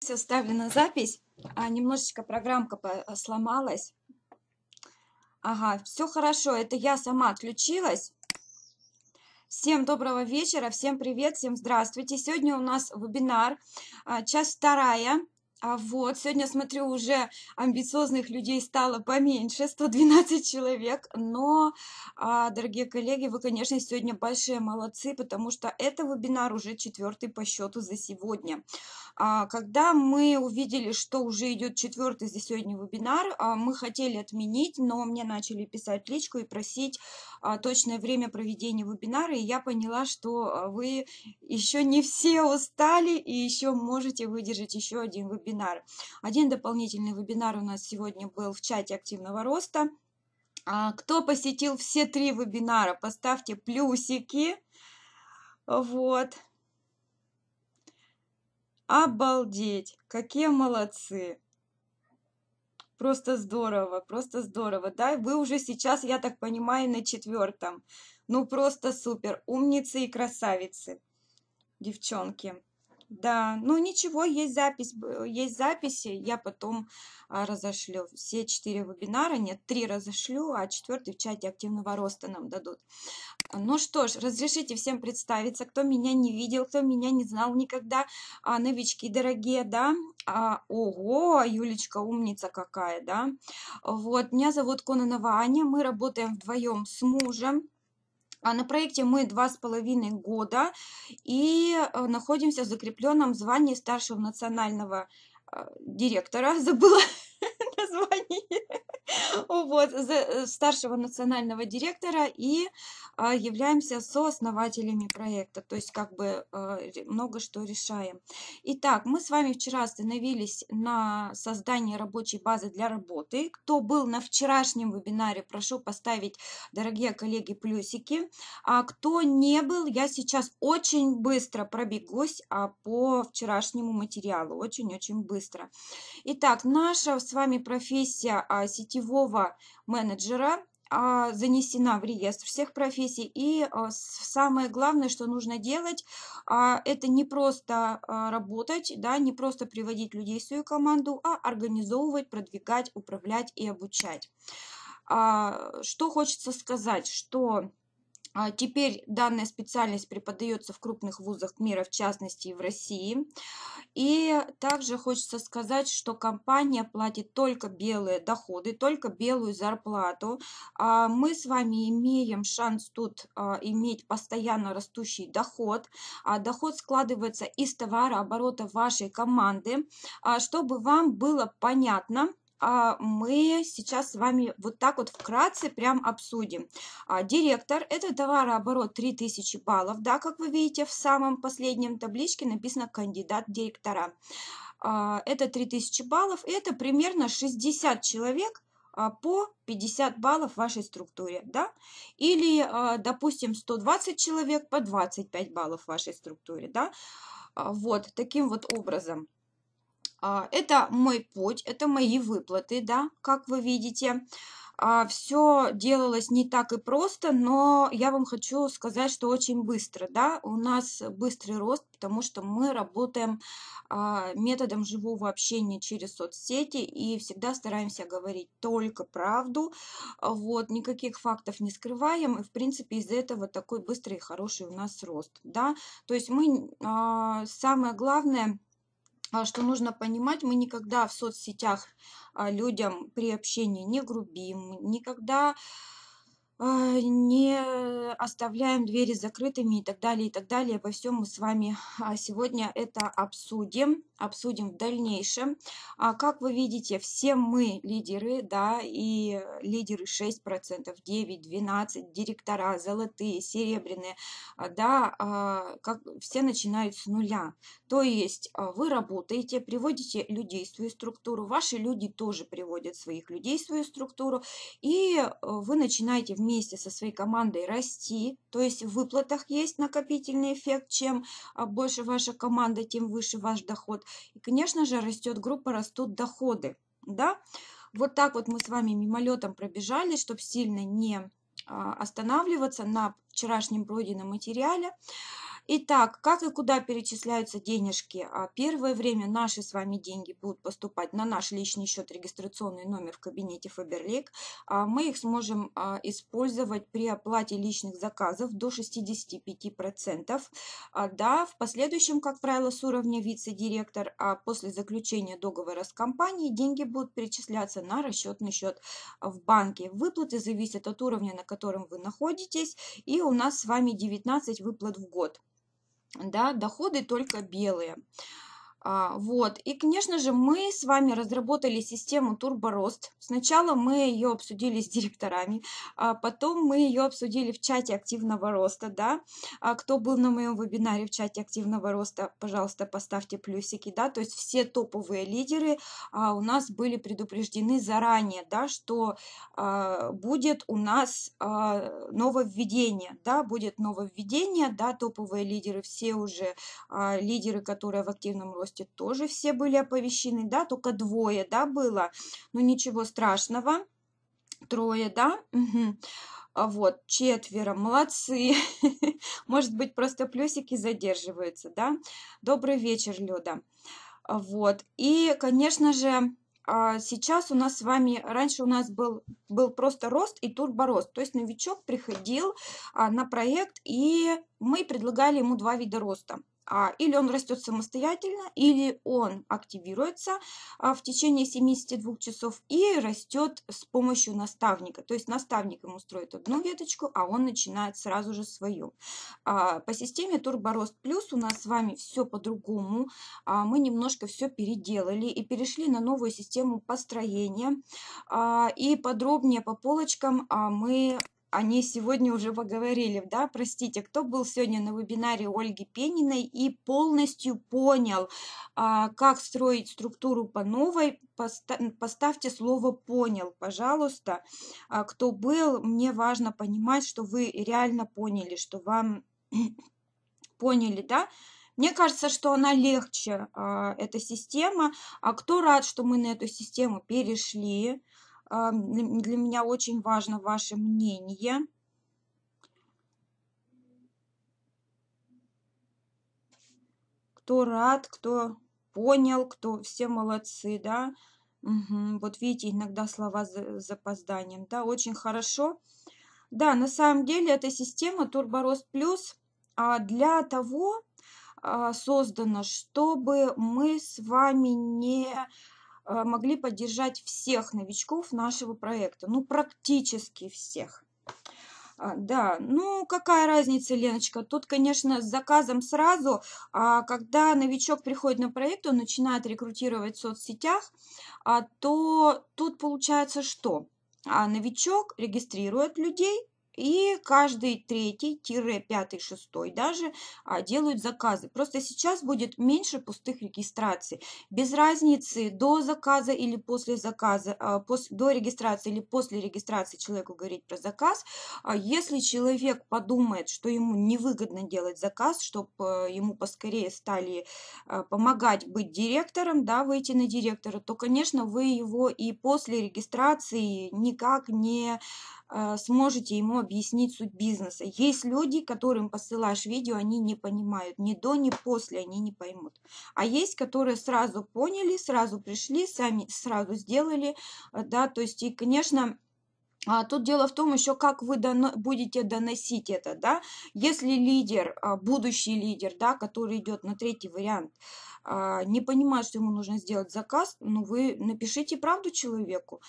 Все, ставлю на запись. А, немножечко программка э, сломалась. Ага, все хорошо, это я сама отключилась. Всем доброго вечера, всем привет, всем здравствуйте. Сегодня у нас вебинар, а, часть вторая, а вот, сегодня, смотрю, уже амбициозных людей стало поменьше, 112 человек. Но, а, дорогие коллеги, вы, конечно, сегодня большие молодцы, потому что это вебинар уже четвертый по счету за сегодня. А, когда мы увидели, что уже идет четвертый за сегодня вебинар, а, мы хотели отменить, но мне начали писать личку и просить а, точное время проведения вебинара, и я поняла, что а, вы еще не все устали и еще можете выдержать еще один вебинар. Один дополнительный вебинар у нас сегодня был в чате активного роста. А, кто посетил все три вебинара, поставьте плюсики. Вот. Обалдеть, какие молодцы! Просто здорово, просто здорово. Да, вы уже сейчас, я так понимаю, на четвертом. Ну, просто супер. Умницы и красавицы, девчонки. Да, ну ничего, есть запись, есть записи, я потом а, разошлю. Все четыре вебинара, нет, три разошлю, а четвертый в чате активного роста нам дадут. Ну что ж, разрешите всем представиться, кто меня не видел, кто меня не знал никогда, а, новички дорогие, да, а, ого, а Юлечка умница какая, да. Вот, меня зовут Кононова Аня, мы работаем вдвоем с мужем, а на проекте мы два с половиной года и э, находимся в закрепленном звании старшего национального а, директора, забыла название, вот, старшего национального директора и а, являемся сооснователями проекта, то есть как бы а, много что решаем. Итак, мы с вами вчера остановились на создании рабочей базы для работы. Кто был на вчерашнем вебинаре, прошу поставить, дорогие коллеги, плюсики. А кто не был, я сейчас очень быстро пробегусь по вчерашнему материалу, очень-очень быстро быстро. Итак, наша с вами профессия а, сетевого менеджера а, занесена в реестр всех профессий. И а, самое главное, что нужно делать, это не просто работать, да, не просто приводить людей в свою команду, а организовывать, продвигать, управлять и обучать. Что хочется сказать, что а, теперь данная специальность преподается в крупных вузах мира, в частности в России. И также хочется сказать, что компания платит только белые доходы, только белую зарплату. А, мы с вами имеем шанс тут а, иметь постоянно растущий доход. Доход складывается из товарооборота вашей команды. Чтобы вам было понятно, а мы сейчас с вами вот так вот вкратце прям обсудим. А, директор – это товарооборот 3000 баллов, да, как вы видите, в самом последнем табличке написано «кандидат директора». А, это 3000 баллов, и это примерно 60 человек – по 50 баллов в вашей структуре, да? Или, допустим, 120 человек по 25 баллов в вашей структуре, да? Вот таким вот образом. А, это мой путь, это мои выплаты, да, как вы видите. А, Все делалось не так и просто, но я вам хочу сказать, что очень быстро, да, у нас быстрый рост, потому что мы работаем а, методом живого общения через соцсети и всегда стараемся говорить только правду, вот, никаких фактов не скрываем, и, в принципе, из-за этого такой быстрый и хороший у нас рост, да, то есть мы, самое главное, а, что нужно понимать, мы никогда в соцсетях а, людям при общении не грубим, никогда а, не оставляем двери закрытыми и так далее, и так далее. Обо всем мы с вами а, сегодня это обсудим, обсудим в дальнейшем. А как вы видите, все мы лидеры, да, и лидеры 6%, 9, 12, директора, золотые, серебряные, да, как все начинают с нуля. То есть вы работаете, приводите людей в свою структуру, ваши люди тоже приводят своих людей в свою структуру, и э, вы начинаете вместе вместе со своей командой расти. То есть в выплатах есть накопительный эффект. Чем а, больше ваша команда, тем выше ваш доход. И, конечно же, растет группа, растут доходы. Да? Вот так вот мы с вами мимолетом пробежали, чтобы сильно не а, останавливаться на вчерашнем пройденном материале. Итак, как и куда перечисляются денежки? А, первое время наши с вами деньги будут поступать на наш личный счет, регистрационный номер в кабинете Фаберлик. А, мы их сможем а, использовать при оплате личных заказов до 65%. Да, в последующем, как правило, с уровня вице-директор, а после заключения договора с компанией деньги будут перечисляться на расчетный счет в банке. Выплаты зависят от уровня, на котором вы находитесь, и у нас с вами 19 выплат в год да, доходы только белые. А, вот. И, конечно же, мы с вами разработали систему Турборост. Сначала мы ее обсудили с директорами, а потом мы ее обсудили в чате активного роста. Да? А кто был на моем вебинаре в чате активного роста, пожалуйста, поставьте плюсики. Да? То есть все топовые лидеры а, у нас были предупреждены заранее, да, что а, будет у нас а, нововведение. Да? Будет нововведение, да, топовые лидеры, все уже а, лидеры, которые в активном росте возрасте тоже все были оповещены, да, только двое, да, было. но ну, ничего страшного. Трое, да. Угу. Вот, четверо, молодцы. Может быть, просто плюсики задерживаются, да. Добрый вечер, Люда. А вот, и, конечно же, а, сейчас у нас с вами, раньше у нас был, был просто рост и турборост, то есть новичок приходил на проект, и мы предлагали ему два вида роста. А, или он растет самостоятельно, или он активируется а, в течение 72 часов и растет с помощью наставника. То есть наставник ему строит одну веточку, а он начинает сразу же свою. А, по системе Турборост Плюс у нас с вами все по-другому. Мы немножко все переделали и перешли на новую систему построения. И подробнее по полочкам мы они сегодня уже поговорили, да, простите, кто был сегодня на вебинаре Ольги Пениной и полностью понял, а, как строить структуру по новой, поставьте слово «понял», пожалуйста. А кто был, мне важно понимать, что вы реально поняли, что вам поняли, да, мне кажется, что она легче, а, эта система. А кто рад, что мы на эту систему перешли? А, для меня очень важно ваше мнение. Кто рад, кто понял, кто все молодцы, да. Угу. Вот видите, иногда слова с запозданием, да, очень хорошо. Да, на самом деле эта система Турборост Плюс а, для того а, создана, чтобы мы с вами не Э, могли поддержать всех новичков нашего проекта. Ну, практически всех. А, да, ну какая разница, Леночка? Тут, конечно, с заказом сразу, а когда новичок приходит на проект, он начинает рекрутировать в соцсетях, а то тут получается что? А новичок регистрирует людей, и каждый третий, тире, пятый, шестой даже а, делают заказы. Просто сейчас будет меньше пустых регистраций. Без разницы до заказа или после заказа, а, до регистрации или после регистрации человеку говорить про заказ. А если человек подумает, что ему невыгодно делать заказ, чтобы э, ему поскорее стали э, помогать быть директором, да, выйти на директора, то, конечно, вы его и после регистрации никак не а, сможете ему объяснить суть бизнеса. Есть люди, которым посылаешь видео, они не понимают. Ни до, ни после они не поймут. А есть, которые сразу поняли, сразу пришли, сами сразу сделали. А, да, то есть, и, конечно, а тут дело в том еще, как вы доно будете доносить это, да, если лидер, а, будущий лидер, да, который идет на третий вариант, не понимает, что ему нужно сделать заказ, ну вы напишите правду человеку.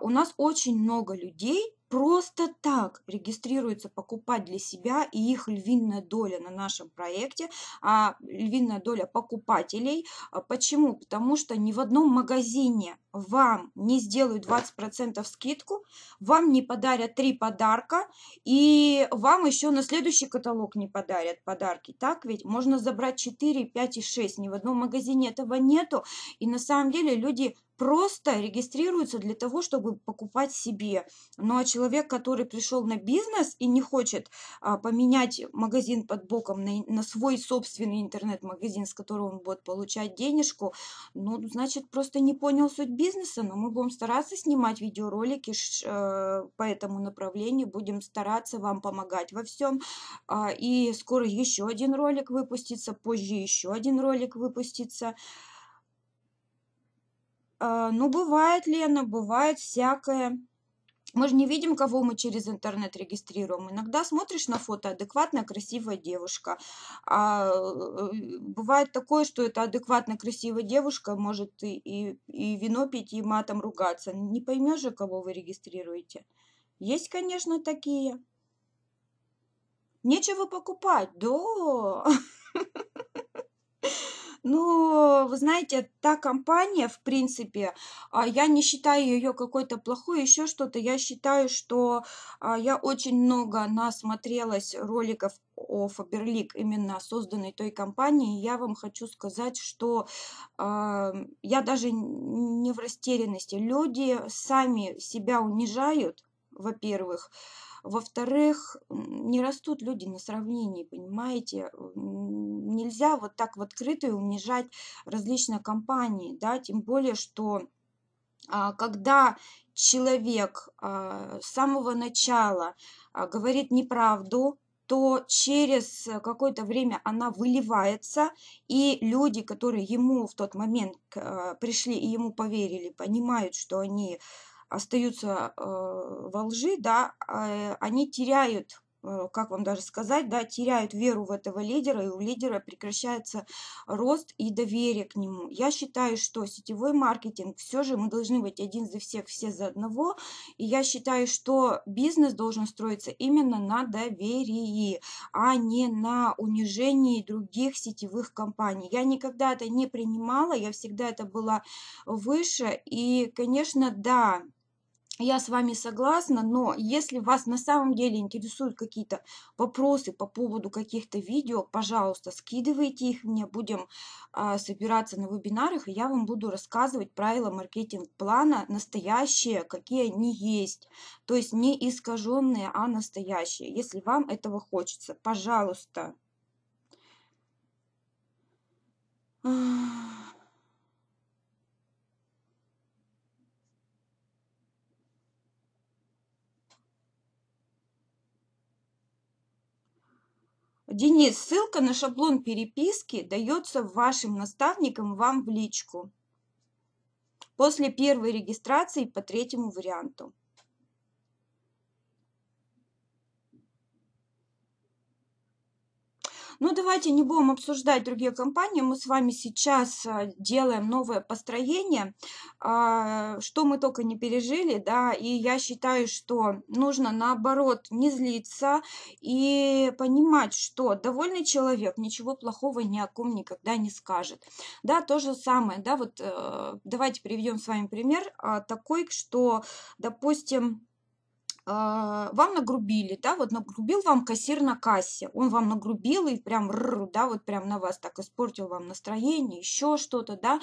У нас очень много людей, просто так регистрируется покупать для себя, и их львиная доля на нашем проекте, а львиная доля покупателей. А, почему? Потому что ни в одном магазине вам не сделают 20% скидку, вам не подарят три подарка, и вам еще на следующий каталог не подарят подарки. Так ведь можно забрать 4, 5 и 6. Ни в одном магазине этого нету. И на самом деле люди просто регистрируются для того, чтобы покупать себе. Но ну, а человек, который пришел на бизнес и не хочет а, поменять магазин под боком на, на свой собственный интернет-магазин, с которого он будет получать денежку, ну, значит, просто не понял суть бизнеса, но мы будем стараться снимать видеоролики э, по этому направлению, будем стараться вам помогать во всем. А, и скоро еще один ролик выпустится, позже еще один ролик выпустится. А, ну, бывает, Лена, бывает всякое. Мы же не видим, кого мы через интернет регистрируем. Иногда смотришь на фото адекватная, красивая девушка. А э, э, бывает такое, что это адекватная, красивая девушка может и, и, и вино пить, и матом ругаться. Не поймешь же, кого вы регистрируете. Есть, конечно, такие. Нечего покупать, да. Ну, вы знаете, та компания, в принципе, а, я не считаю ее какой-то плохой, еще что-то. Я считаю, что а, я очень много насмотрелась роликов о Фаберлик, именно созданной той компанией, я вам хочу сказать, что а, я даже не в растерянности. Люди сами себя унижают, во-первых, во-вторых, не растут люди на сравнении, понимаете? Э, нельзя вот так в открытую унижать различные компании, да, тем более, что а, когда человек а, с самого начала а, говорит неправду, то через какое-то время она выливается, и люди, которые ему в тот момент пришли и ему поверили, понимают, что они остаются э, во лжи, да, а, они теряют э, как вам даже сказать, да, теряют веру в этого лидера, и у лидера прекращается рост и доверие к нему. Я считаю, что сетевой маркетинг, все же мы должны быть один за всех, все за одного, и я считаю, что бизнес должен строиться именно на доверии, а не на унижении других сетевых компаний. Я никогда это не принимала, я всегда это была выше, и, конечно, да, я с вами согласна, но если вас на самом деле интересуют какие-то вопросы по поводу каких-то видео, пожалуйста, скидывайте их мне, будем а, собираться на вебинарах, и я вам буду рассказывать правила маркетинг-плана настоящие, какие они есть, то есть не искаженные, а настоящие, если вам этого хочется, пожалуйста. Пожалуйста. Денис, ссылка на шаблон переписки дается вашим наставникам вам в личку после первой регистрации по третьему варианту. Ну давайте не будем обсуждать другие компании. Мы с вами сейчас а, делаем новое построение, а, что мы только не пережили, да, и я считаю, что нужно наоборот не злиться и понимать, что довольный человек ничего плохого ни о ком никогда не скажет. Да, то же самое, да, вот э, давайте приведем с вами пример а, такой, что, допустим, а, вам нагрубили, да, вот нагрубил вам кассир на кассе, он вам нагрубил и прям, рр, да, вот прям на вас так испортил вам настроение, еще что-то, да,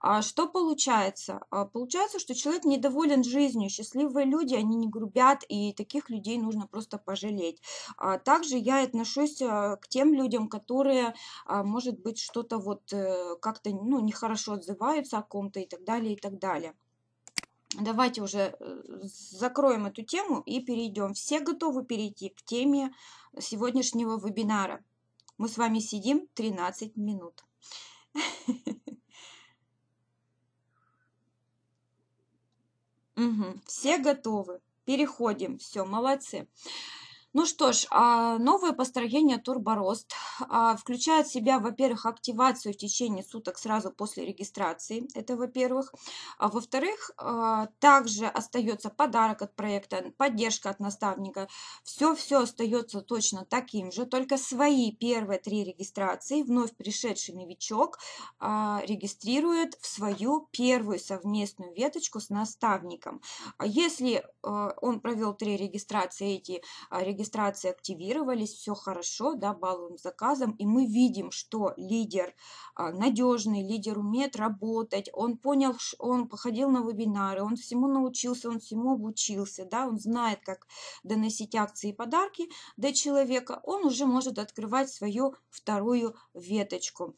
а что получается? А, получается, что человек недоволен жизнью, счастливые люди, они не грубят, и таких людей нужно просто пожалеть. А также я отношусь а, к тем людям, которые, может быть, что-то вот э, как-то, ну, нехорошо отзываются о ком-то и так далее, и так далее. Давайте уже э, закроем эту тему и перейдем. Все готовы перейти к теме сегодняшнего вебинара. Мы с вами сидим 13 минут. Все готовы. Переходим. Все, молодцы. Ну что ж, а, новое построение Турборост а, включает в себя, во-первых, активацию в течение суток сразу после регистрации, это во-первых. А во-вторых, а, также остается подарок от проекта, поддержка от наставника. Все-все остается точно таким же, только свои первые три регистрации вновь пришедший новичок регистрирует в свою первую совместную веточку с наставником. Если он провел три регистрации, эти регистрации, регистрации активировались, все хорошо, да, балловым заказом, и мы видим, что лидер а, надежный, лидер умеет работать, он понял, он походил на вебинары, он всему научился, он всему обучился, да, он знает, как доносить акции и подарки до человека, он уже может открывать свою вторую веточку.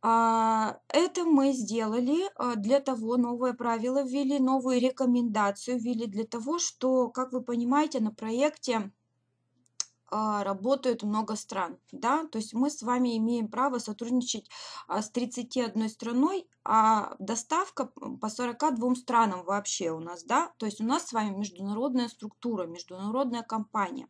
А, это мы сделали а, для того, новое правило ввели, новую рекомендацию ввели для того, что, как вы понимаете, на проекте а, работают много стран. Да? То есть мы с вами имеем право сотрудничать а, с 31 страной, а доставка по 42 странам вообще у нас, да, то есть у нас с вами международная структура, международная компания.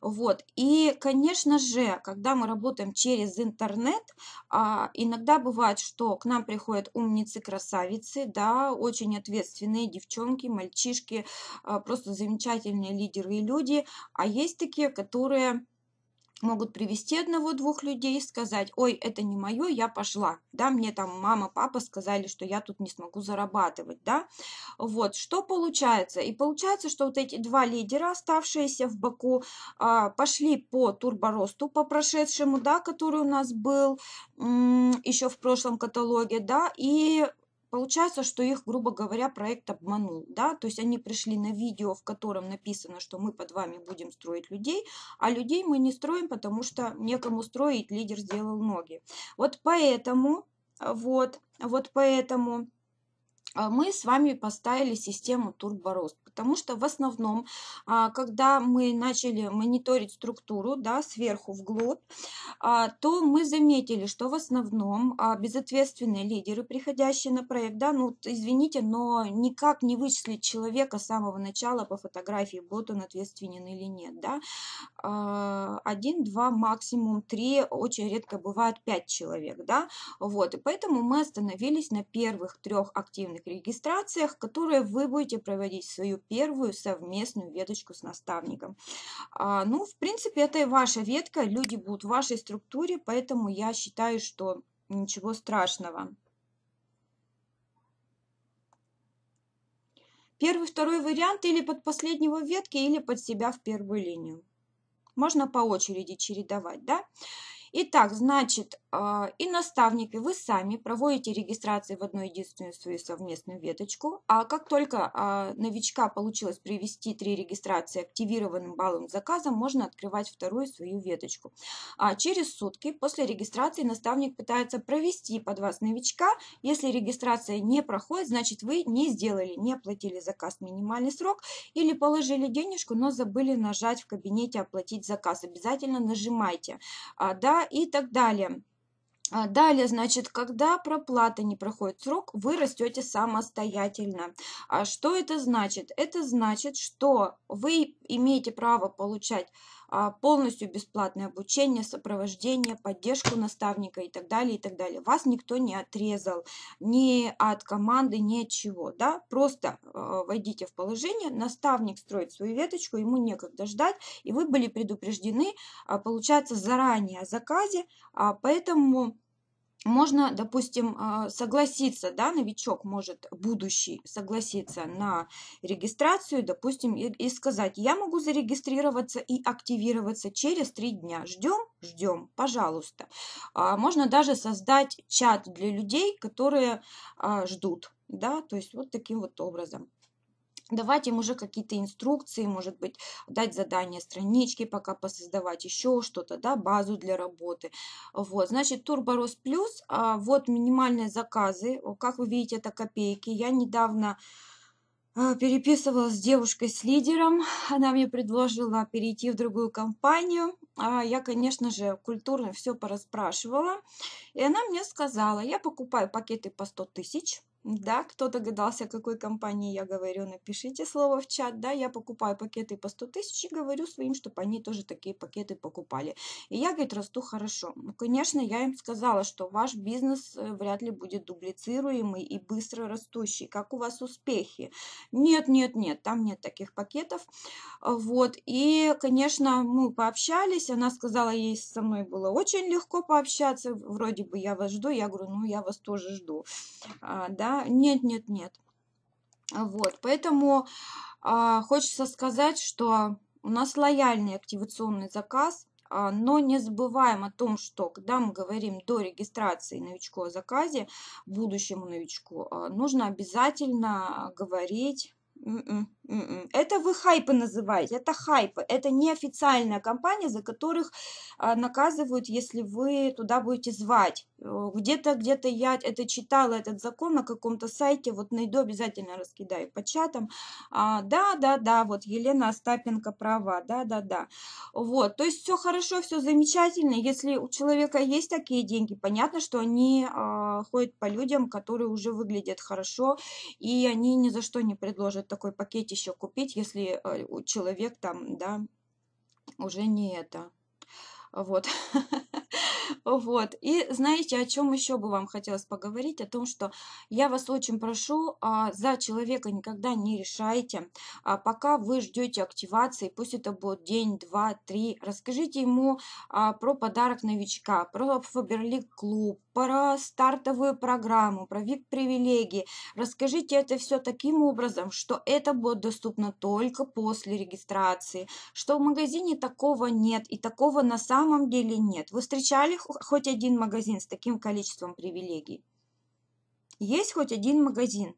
Вот, и, конечно же, когда мы работаем через интернет, а, иногда бывает, что к нам приходят умницы-красавицы, да, очень ответственные девчонки, мальчишки, а, просто замечательные лидеры и люди, а есть такие, которые могут привести одного-двух людей, и сказать, ой, это не мое, я пошла, да, мне там мама, папа сказали, что я тут не смогу зарабатывать, да, вот, что получается? И получается, что вот эти два лидера, оставшиеся в Баку, а, пошли по турборосту, по прошедшему, да, который у нас был еще в прошлом каталоге, да, и Получается, что их, грубо говоря, проект обманул. Да? То есть они пришли на видео, в котором написано, что мы под вами будем строить людей, а людей мы не строим, потому что некому строить, лидер сделал ноги. Вот поэтому, вот, вот поэтому а, мы с вами поставили систему турборост, потому что в основном, а, когда мы начали мониторить структуру да, сверху вглубь, а, то мы заметили, что в основном безответственные лидеры, приходящие на проект, да, ну, извините, но никак не вычислить человека с самого начала по фотографии, будет он ответственен или нет, да, один, два, максимум три, очень редко бывает пять человек, да, вот, и поэтому мы остановились на первых трех активных тех регистрациях, которые вы будете проводить свою первую совместную веточку с наставником. А, ну, в принципе, это и ваша ветка, люди будут в вашей структуре, поэтому я считаю, что ничего страшного. Первый, второй вариант или под последнего ветки, или под себя в первую линию. Можно по очереди чередовать, да? Итак, значит, а, и наставник, и вы сами проводите регистрации в одну единственную свою совместную веточку, а как только а, новичка получилось привести три регистрации активированным балловым заказом, можно открывать вторую свою веточку. А через сутки после регистрации наставник пытается провести под вас новичка. Если регистрация не проходит, значит вы не сделали, не оплатили заказ минимальный срок или положили денежку, но забыли нажать в кабинете «Оплатить заказ». Обязательно нажимайте. А, да, и так далее. А далее, значит, когда проплата не проходит срок, вы растете самостоятельно. А что это значит? Это значит, что вы имеете право получать а, полностью бесплатное обучение, сопровождение, поддержку наставника и так далее, и так далее. Вас никто не отрезал ни от команды, ничего, да, просто а, войдите в положение, наставник строит свою веточку, ему некогда ждать, и вы были предупреждены, а, получается, заранее о заказе, поэтому можно, допустим, а, согласиться, да, новичок может, будущий, согласиться на регистрацию, допустим, и, сказать, я могу зарегистрироваться и активироваться через три дня. Ждем, ждем, пожалуйста. А, можно даже создать чат для людей, которые а, ждут, да, то есть вот таким вот образом давать им уже какие-то инструкции, может быть, дать задание странички, пока посоздавать еще что-то, да, базу для работы. Вот, значит, Турборос Плюс, а, вот минимальные заказы, как вы видите, это копейки. Я недавно а, переписывалась с девушкой, с лидером. Она мне предложила перейти в другую компанию. А, я, конечно же, культурно все пораспрашивала. И она мне сказала, я покупаю пакеты по 100 тысяч. Да, кто догадался, о какой компании я говорю, напишите слово в чат. Да, я покупаю пакеты по 100 тысяч и говорю своим, чтобы они тоже такие пакеты покупали. И я, говорит, расту хорошо. Ну, конечно, я им сказала, что ваш бизнес э, вряд ли будет дублицируемый и быстро растущий. Как у вас успехи? Нет, нет, нет, там нет таких пакетов. Вот, и, конечно, мы пообщались. Она сказала, ей со мной было очень легко пообщаться. Вроде бы я вас жду. Я говорю, ну, я вас тоже жду. А, да, нет-нет-нет. Вот, поэтому э, хочется сказать, что у нас лояльный активационный заказ, э, но не забываем о том, что когда мы говорим до регистрации новичку о заказе, будущему новичку, э, нужно обязательно говорить... «М-м». М-м. Это вы хайпы называете, это хайпы, это неофициальная компания, за которых а, наказывают, если вы туда будете звать. Где-то, где-то я это читала, этот закон на каком-то сайте, вот найду, обязательно раскидаю по чатам. А, да, да, да, вот Елена Остапенко права, да, да, да. Вот, то есть все хорошо, все замечательно. Если у человека есть такие деньги, понятно, что они а, ходят по людям, которые уже выглядят хорошо, и они ни за что не предложат такой пакетик еще купить, если э, человек там, да, уже не это, вот. Вот. И знаете, о чем еще бы вам хотелось поговорить? О том, что я вас очень прошу, а, за человека никогда не решайте. А пока вы ждете активации, пусть это будет день, два, три, расскажите ему а, про подарок новичка, про Фаберлик клуб, про стартовую программу, про вид привилегии Расскажите это все таким образом, что это будет доступно только после регистрации, что в магазине такого нет и такого на самом самом деле нет. Вы встречали хоть один магазин с таким количеством привилегий? Есть хоть один магазин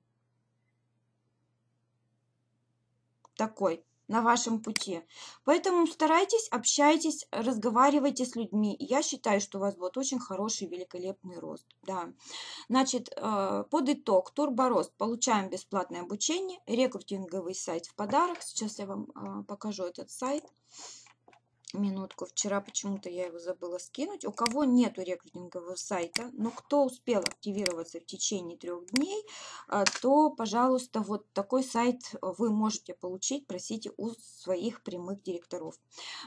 такой на вашем пути. Поэтому старайтесь, общайтесь, разговаривайте с людьми. Я считаю, что у вас будет очень хороший, великолепный рост. Да. Значит, э, под итог, турборост. Получаем бесплатное обучение, рекрутинговый сайт в подарок. Сейчас я вам э, покажу этот сайт минутку. Вчера почему-то я его забыла скинуть. У кого нету рекрутингового сайта, но кто успел активироваться в течение трех дней, а, то, пожалуйста, вот такой сайт вы можете получить, просите у своих прямых директоров.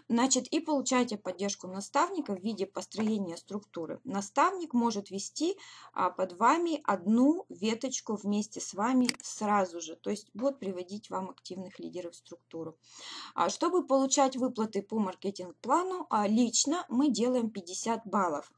Значит, и получайте поддержку наставника в виде построения структуры. Наставник может вести а, под вами одну веточку вместе с вами сразу же, то есть будет приводить вам активных лидеров в структуру. А, чтобы получать выплаты по маркетингу, маркетинг-плану, а лично мы делаем 50 баллов.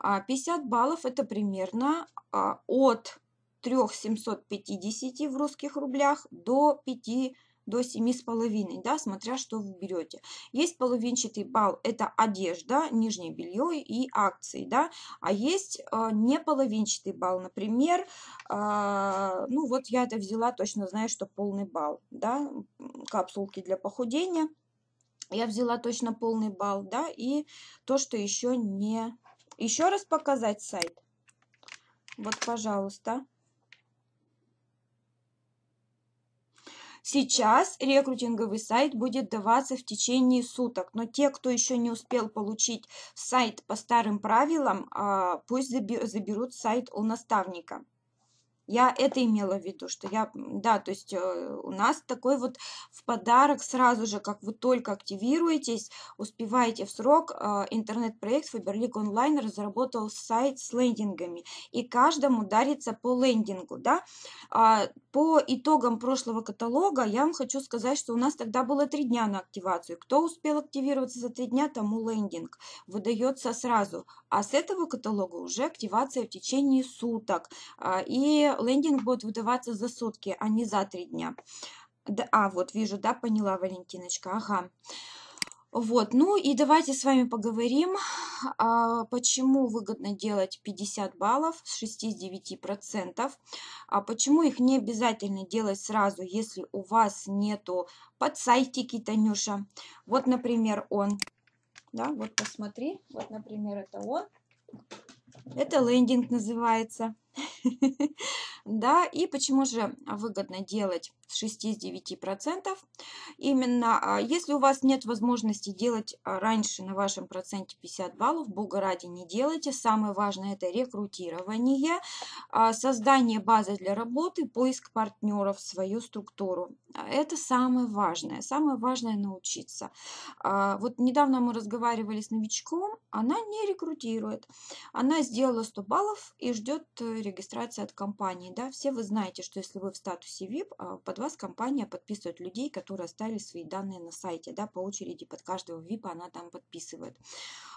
50 а баллов это примерно а, от 3750 в русских рублях до 5 до 7,5, да, смотря что вы берете. Есть половинчатый балл, это одежда, нижнее белье и акции, да, а есть э, а, не половинчатый балл, например, э, ну вот я это взяла, точно знаю, что полный балл, да, капсулки для похудения – я взяла точно полный балл, да, и то, что еще не... Еще раз показать сайт. Вот, пожалуйста. Сейчас рекрутинговый сайт будет даваться в течение суток, но те, кто еще не успел получить сайт по старым правилам, а, пусть заберут сайт у наставника. Я это имела в виду, что я, да, то есть э, у нас такой вот в подарок сразу же, как вы только активируетесь, успеваете в срок, а, интернет-проект Фаберлик Онлайн разработал сайт с лендингами, и каждому дарится по лендингу, да. А, по итогам прошлого каталога я вам хочу сказать, что у нас тогда было три дня на активацию. Кто успел активироваться за три дня, тому лендинг выдается сразу, а с этого каталога уже активация в течение суток, а, и лендинг будет выдаваться за сутки, а не за три дня. Да, а, вот вижу, да, поняла, Валентиночка, ага. Вот, ну и давайте с вами поговорим, а, почему выгодно делать 50 баллов с 69%, а почему их не обязательно делать сразу, если у вас нету подсайтики, Танюша. Вот, например, он, да, вот посмотри, вот, например, это он, это лендинг называется. да, и почему же выгодно делать с 6-9%? Именно а, если у вас нет возможности делать а, раньше на вашем проценте 50 баллов, бога ради не делайте. Самое важное это рекрутирование, а, создание базы для работы, поиск партнеров, свою структуру. Это самое важное. Самое важное научиться. Вот недавно мы разговаривали с новичком, она не рекрутирует. Она сделала 100 баллов и ждет э, регистрация от компании. Да? Все вы знаете, что если вы в статусе VIP, а, под вас компания подписывает людей, которые оставили свои данные на сайте. Да? По очереди под каждого VIP она там подписывает.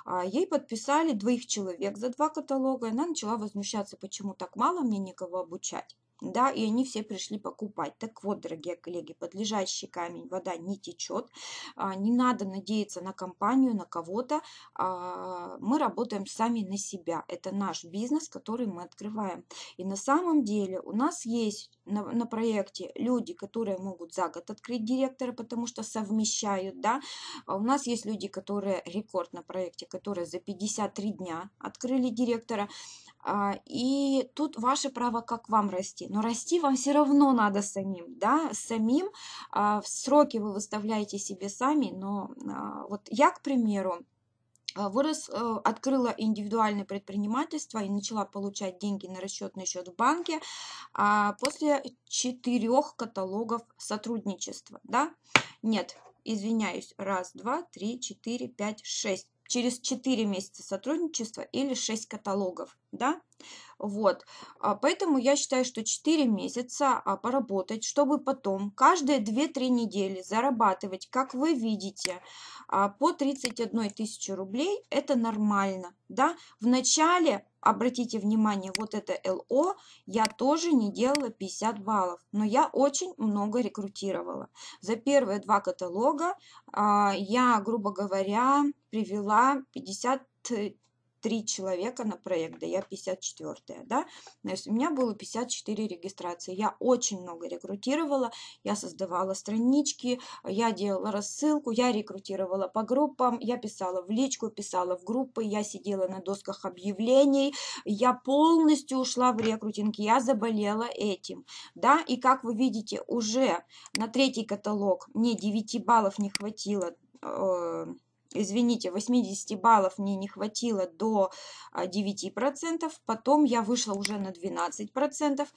А, ей подписали двоих человек за два каталога. Она начала возмущаться, почему так мало, мне никого обучать да, и они все пришли покупать. Так вот, дорогие коллеги, подлежащий камень, вода не течет, а, не надо надеяться на компанию, на кого-то, а, мы работаем сами на себя, это наш бизнес, который мы открываем. И на самом деле у нас есть на, на проекте люди, которые могут за год открыть директора, потому что совмещают, да, а у нас есть люди, которые рекорд на проекте, которые за 53 дня открыли директора, а, и тут ваше право, как вам расти. Но расти вам все равно надо самим, да, самим. А, в сроки вы выставляете себе сами, но а, вот я, к примеру, вырос, э, открыла индивидуальное предпринимательство и начала получать деньги на расчетный счет в банке после четырех каталогов сотрудничества, да? Нет, извиняюсь, раз, два, три, четыре, пять, шесть через 4 месяца сотрудничества или 6 каталогов, да, вот, а, поэтому я считаю, что 4 месяца а, поработать, чтобы потом каждые 2-3 недели зарабатывать, как вы видите, а, по 31 тысячу рублей, это нормально, да, в начале обратите внимание, вот это ЛО я тоже не делала 50 баллов, но я очень много рекрутировала. За первые два каталога а, я, грубо говоря, привела 50 три человека на проект, да я 54-я, да, то есть у меня было 54 регистрации, я очень много рекрутировала, я создавала странички, я делала рассылку, я рекрутировала по группам, я писала в личку, писала в группы, я сидела на досках объявлений, я полностью ушла в рекрутинг, я заболела этим, да, и как вы видите, уже на третий каталог мне 9 баллов не хватило, э, извините, 80 баллов мне не хватило до 9%, а, потом я вышла уже на 12%,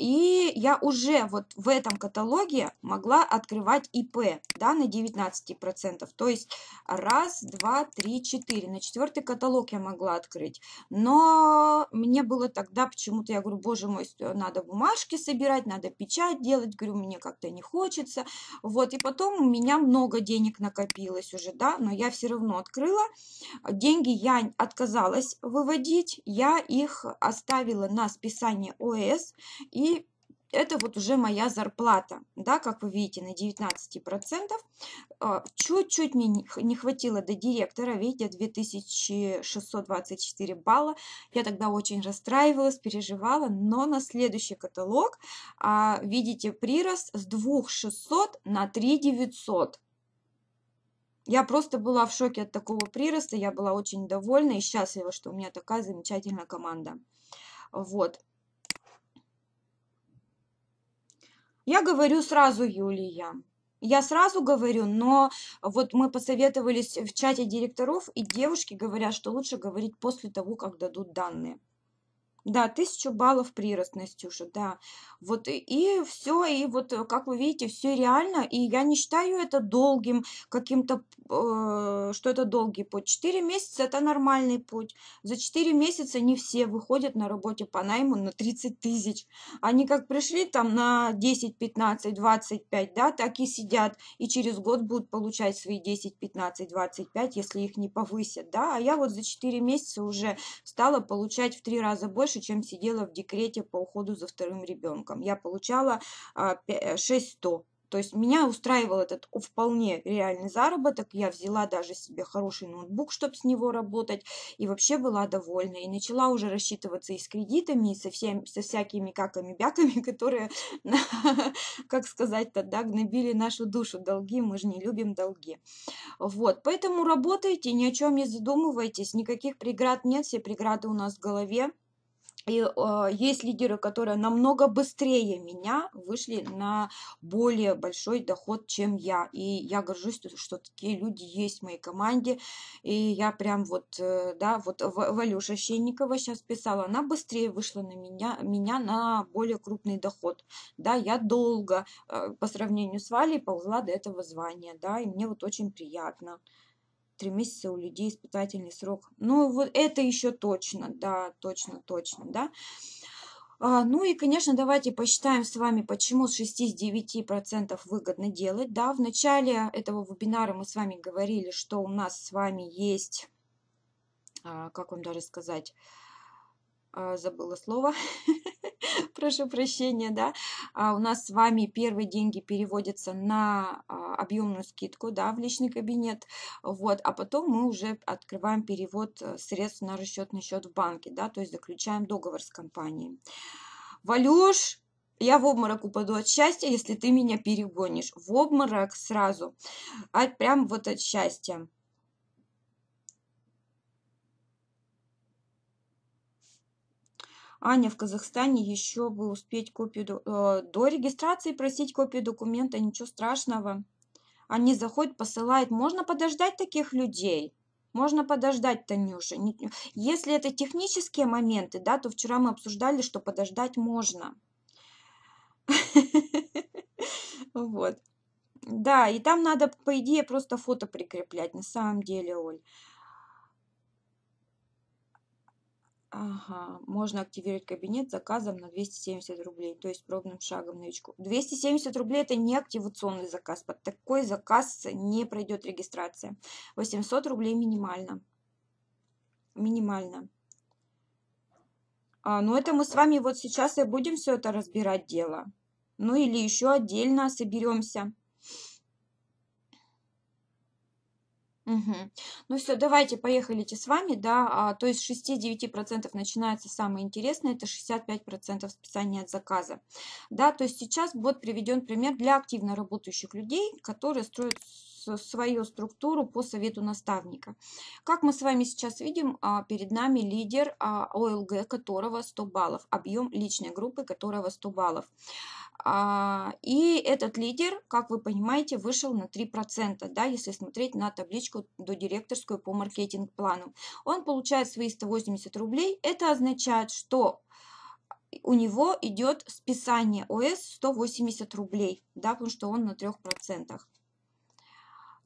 и я уже вот в этом каталоге могла открывать ИП да, на 19%. То есть раз, два, три, четыре. На четвертый каталог я могла открыть. Но мне было тогда почему-то, я говорю, боже мой, э, надо бумажки собирать, надо печать делать. Говорю, мне как-то не хочется. Вот, и потом у меня много денег накопилось уже, да, но я все равно открыла. Деньги я отказалась выводить, я их оставила на списание ОС и это вот уже моя зарплата, да, как вы видите, на 19%. А, чуть-чуть мне не хватило до директора, видите, 2624 балла. Я тогда очень расстраивалась, переживала, но на следующий каталог, а, видите, прирост с 2600 на 3900. Я просто была в шоке от такого прироста, я была очень довольна и счастлива, что у меня такая замечательная команда. Вот. Я говорю сразу Юлия. Я сразу говорю, но вот мы посоветовались в чате директоров, и девушки говорят, что лучше говорить после того, как дадут данные. Да, 1000 баллов прирост, Настюша, да. Вот и, и все, и вот, э, как вы видите, все реально, и я не считаю это долгим каким-то, э, что это долгий путь. Четыре месяца – это нормальный путь. За четыре месяца не все выходят на работе по найму на 30 тысяч. Они как пришли там на 10, 15, 25, да, так и сидят, и через год будут получать свои 10, 15, 25, если их не повысят, да. А я вот за четыре месяца уже стала получать в три раза больше, больше, чем сидела в декрете по уходу за вторым ребенком. Я получала 6100. А, э, То есть меня устраивал этот вполне реальный заработок. Я взяла даже себе хороший ноутбук, чтобы с него работать. И вообще была довольна. И начала уже рассчитываться и с кредитами, и со, всем, со всякими каками-бяками, которые, как сказать-то, да, гнобили нашу душу. Долги, мы же не любим долги. Вот, поэтому работайте, ни о чем не задумывайтесь. Никаких преград нет, все преграды у нас в голове. И э, есть лидеры, которые намного быстрее меня вышли на более большой доход, чем я. И я горжусь, что такие люди есть в моей команде. И я прям вот, э, да, вот Валюша Щенникова сейчас писала, она быстрее вышла на меня, меня на более крупный доход. Да, я долго э, по сравнению с Валей ползла до этого звания, да, и мне вот очень приятно. Три месяца у людей испытательный срок. Ну, вот это еще точно, да, точно, точно, да. А, ну и, конечно, давайте посчитаем с вами, почему с 6-9% выгодно делать. Да, в начале этого вебинара мы с вами говорили, что у нас с вами есть, а, как вам даже сказать, а, забыла слово, прошу прощения, да, а у нас с вами первые деньги переводятся на а, объемную скидку, да, в личный кабинет, вот, а потом мы уже открываем перевод э, средств на расчетный счет в банке, да, то есть заключаем договор с компанией. Валюш, я в обморок упаду от счастья, если ты меня перегонишь. В обморок сразу. А прям вот от счастья. Аня в Казахстане еще бы успеть копию э, до регистрации просить копию документа, ничего страшного. Они заходят, посылают. Можно подождать таких людей? Можно подождать, Танюша. Если это технические моменты, да, то вчера мы обсуждали, что подождать можно. Вот. Да, и там надо, по идее, просто фото прикреплять, на самом деле, Оль. Ага, можно активировать кабинет заказом на 270 рублей, то есть пробным шагом новичку. 270 рублей – это не активационный заказ, под такой заказ не пройдет регистрация. 800 рублей минимально. Минимально. А, но ну это мы с вами вот сейчас и будем все это разбирать дело. Ну или еще отдельно соберемся. Угу. Ну все, давайте поехали-те с вами, да, а, то есть с 6-9% начинается самое интересное, это 65% списания от заказа, да, то есть сейчас бот приведен пример для активно работающих людей, которые строят свою структуру по совету наставника. Как мы с вами сейчас видим, а, перед нами лидер а, ОЛГ, которого 100 баллов, объем личной группы которого 100 баллов. А, и этот лидер, как вы понимаете, вышел на 3%, да, если смотреть на табличку до директорскую по маркетинг-плану. Он получает свои 180 рублей. Это означает, что у него идет списание ОС 180 рублей, да, потому что он на 3%.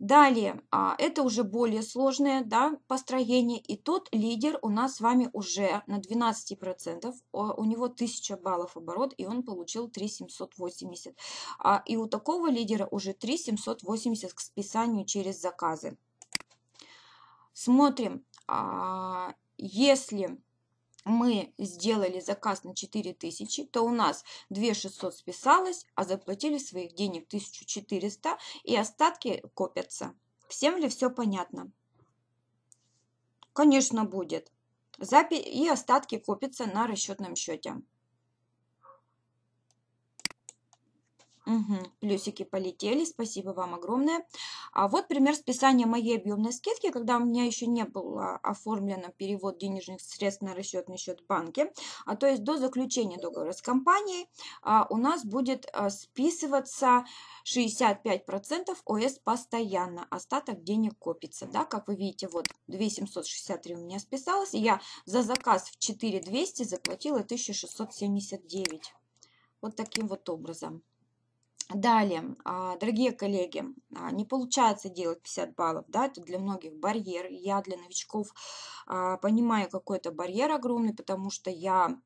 Далее, а, это уже более сложное да, построение. И тот лидер у нас с вами уже на 12%. А, у него 1000 баллов оборот, и он получил 3780. А, и у такого лидера уже 3780 к списанию через заказы. Смотрим, если мы сделали заказ на 4000, то у нас 2600 списалось, а заплатили своих денег 1400 и остатки копятся. Всем ли все понятно? Конечно, будет. Запись и остатки копятся на расчетном счете. Угу, плюсики полетели, спасибо вам огромное. А вот пример списания моей объемной скидки, когда у меня еще не был оформлен перевод денежных средств на расчетный счет в банке, а то есть до заключения договора с компанией а, у нас будет а, списываться 65% ОС постоянно, остаток денег копится, да, как вы видите, вот 2763 у меня списалось, и я за заказ в 4200 заплатила 1679. Вот таким вот образом. Далее, а, дорогие коллеги, а, не получается делать 50 баллов, да, это для многих барьер. Я для новичков а, понимаю, какой это барьер огромный, потому что я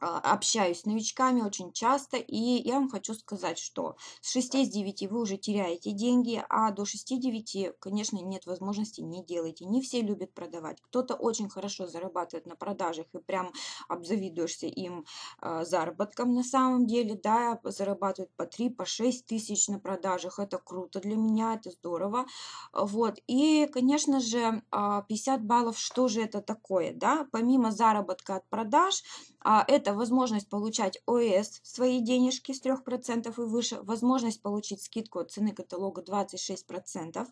а, общаюсь с новичками очень часто, и я вам хочу сказать, что с 6 из 9 вы уже теряете деньги, а до 6-9, конечно, нет возможности, не делайте. Не все любят продавать. Кто-то очень хорошо зарабатывает на продажах, и прям обзавидуешься им а, заработком на самом деле, да, зарабатывают по 3, по 6 тысяч на продажах, это круто для меня, это здорово, вот, и, конечно же, 50 а, баллов, что же это такое, да, помимо заработка от продаж, это это возможность получать ОС, свои денежки с 3% и выше, возможность получить скидку от цены каталога 26%,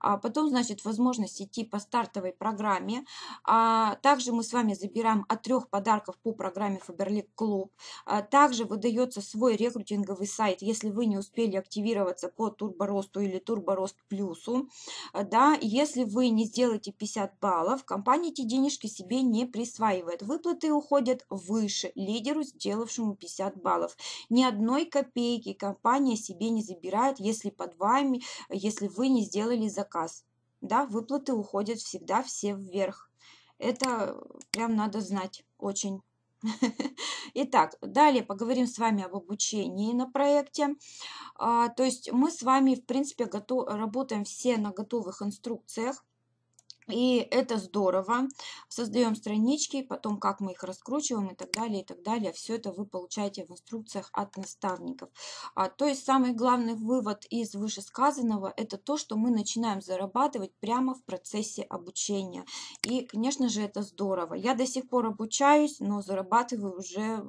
а потом, значит, возможность идти по стартовой программе. А также мы с вами забираем от трех подарков по программе Faberlic Club. А также выдается свой рекрутинговый сайт, если вы не успели активироваться по Турборосту или Турборост Плюсу. Да, если вы не сделаете 50 баллов, компания эти денежки себе не присваивает. Выплаты уходят выше, лидеру, сделавшему 50 баллов. Ни одной копейки компания себе не забирает, если под вами, если вы не сделали заказ. Да, выплаты уходят всегда все вверх. Это прям надо знать очень. Итак, далее поговорим с вами об обучении на проекте. А, то есть мы с вами, в принципе, готов, работаем все на готовых инструкциях. И это здорово. Создаем странички, потом как мы их раскручиваем и так далее, и так далее. Все это вы получаете в инструкциях от наставников. А, то есть самый главный вывод из вышесказанного – это то, что мы начинаем зарабатывать прямо в процессе обучения. И, конечно же, это здорово. Я до сих пор обучаюсь, но зарабатываю уже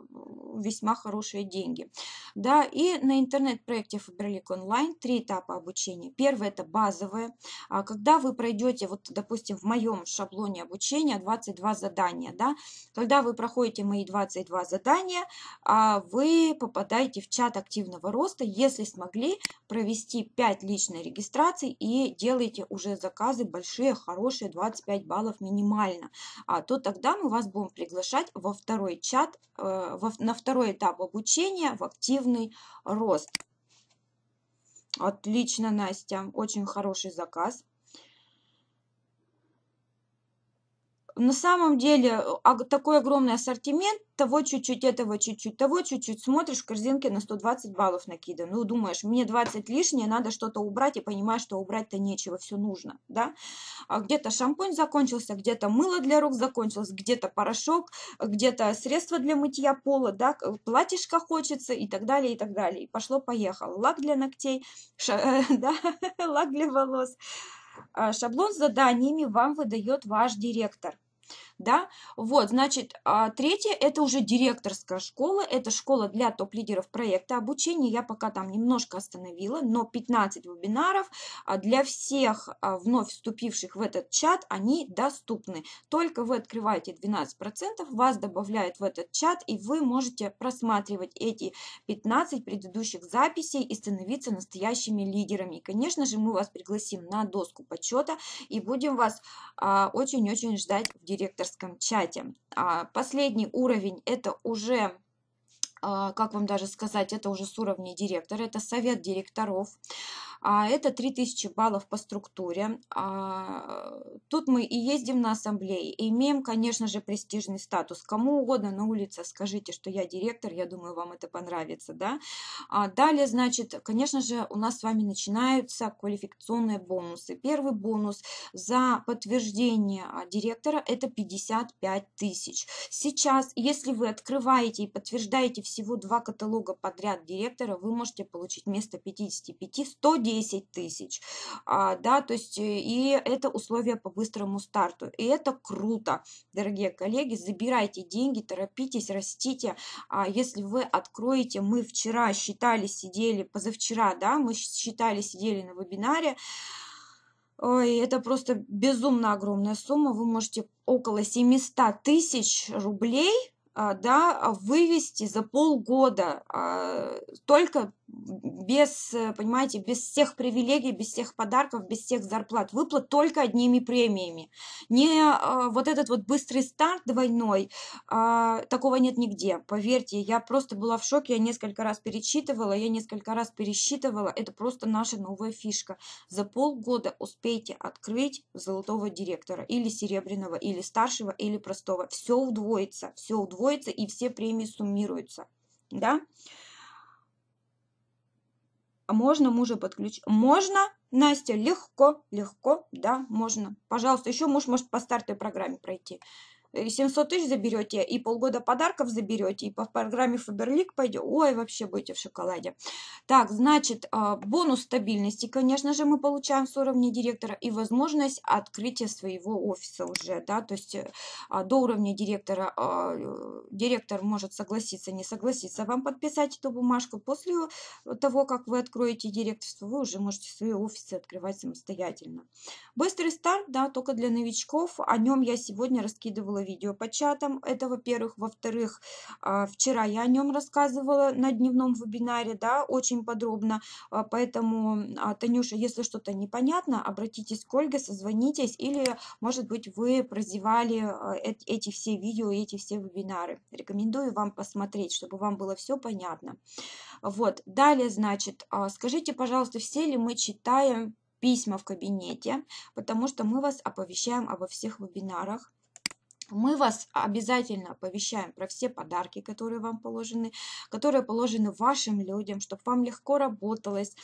весьма хорошие деньги. Да, и на интернет-проекте Faberlic Online три этапа обучения. Первый – это базовое. А когда вы пройдете, вот, допустим, допустим, в моем шаблоне обучения 22 задания, да, когда вы проходите мои 22 задания, а вы попадаете в чат активного роста, если смогли провести 5 личной регистраций и делаете уже заказы большие, хорошие, 25 баллов минимально, а то тогда мы вас будем приглашать во второй чат, э, на второй этап обучения в активный рост. Отлично, Настя, очень хороший заказ. на самом деле такой огромный ассортимент, того чуть-чуть, этого чуть-чуть, того чуть-чуть. Смотришь, в корзинке на 120 баллов накидан. Ну, думаешь, мне 20 лишнее, надо что-то убрать, и понимаешь, что убрать-то нечего, все нужно, да? А где-то шампунь закончился, где-то мыло для рук закончилось, где-то порошок, где-то средство для мытья пола, да, платьишко хочется и так далее, и так далее. И пошло-поехало. Лак для ногтей, да, лак для волос. А шаблон с заданиями вам выдает ваш директор да. Вот, значит, а, третье – это уже директорская школа, это школа для топ-лидеров проекта обучения, я пока там немножко остановила, но 15 вебинаров а, для всех а, вновь вступивших в этот чат, они доступны. Только вы открываете 12%, вас добавляют в этот чат, и вы можете просматривать эти 15 предыдущих записей и становиться настоящими лидерами. И, конечно же, мы вас пригласим на доску почета и будем вас очень-очень ждать в директор мастерском чате. А, последний уровень это уже а, как вам даже сказать, это уже с уровня директора, это совет директоров. А Это 3000 баллов по структуре. А, тут мы и ездим на ассамблеи, и имеем, конечно же, престижный статус. Кому угодно на улице скажите, что я директор, я думаю, вам это понравится. Да? А, далее, значит, конечно же, у нас с вами начинаются квалификационные бонусы. Первый бонус за подтверждение а, директора – это 55 тысяч. Сейчас, если вы открываете и подтверждаете всего два каталога подряд директора, вы можете получить вместо 55 100 10 тысяч, а, да, то есть э, и это условия по быстрому старту, и это круто, дорогие коллеги, забирайте деньги, торопитесь, растите, а если вы откроете, мы вчера считали, сидели, позавчера, да, мы считали, сидели на вебинаре, Ой, это просто безумно огромная сумма. Вы можете около 700 тысяч рублей а, да, вывести за полгода только без, э, понимаете, без всех привилегий, без всех подарков, без всех зарплат, выплат только одними премиями. Не э, вот этот вот быстрый старт двойной, э, такого нет нигде, поверьте. Я просто была в шоке, я несколько раз перечитывала, я несколько раз пересчитывала. Это просто наша новая фишка. За полгода успейте открыть золотого директора или серебряного, или старшего, или простого. Все удвоится, все удвоится и все премии суммируются. Да? А можно мужа подключить? Можно, Настя, легко, легко, да, можно. Пожалуйста, еще муж может по стартовой программе пройти. 700 э, тысяч заберете, и полгода подарков заберете, и по программе Фаберлик пойдет. Ой, вообще будете в шоколаде. Так, значит, а, бонус стабильности, конечно же, мы получаем с уровня директора и возможность открытия своего офиса уже, да, то есть э, а, до уровня директора а, э, директор может согласиться, не согласиться вам подписать эту бумажку. После того, как вы откроете директорство, вы уже можете свои офисы открывать самостоятельно. Быстрый старт, да, только для новичков. О нем я сегодня раскидывала видео по чатам, это во-первых. Во-вторых, а, вчера я о нем рассказывала на дневном вебинаре, да, очень подробно, а, поэтому, а, Танюша, если что-то непонятно, обратитесь к Ольге, созвонитесь, или, может быть, вы прозевали эти все видео, эти все вебинары. Рекомендую вам посмотреть, чтобы вам было все понятно. Вот, далее, значит, скажите, пожалуйста, все ли мы читаем письма в кабинете, потому что мы вас оповещаем обо всех вебинарах. Мы вас обязательно оповещаем про все подарки, которые вам положены, которые положены вашим людям, чтобы вам легко работалось,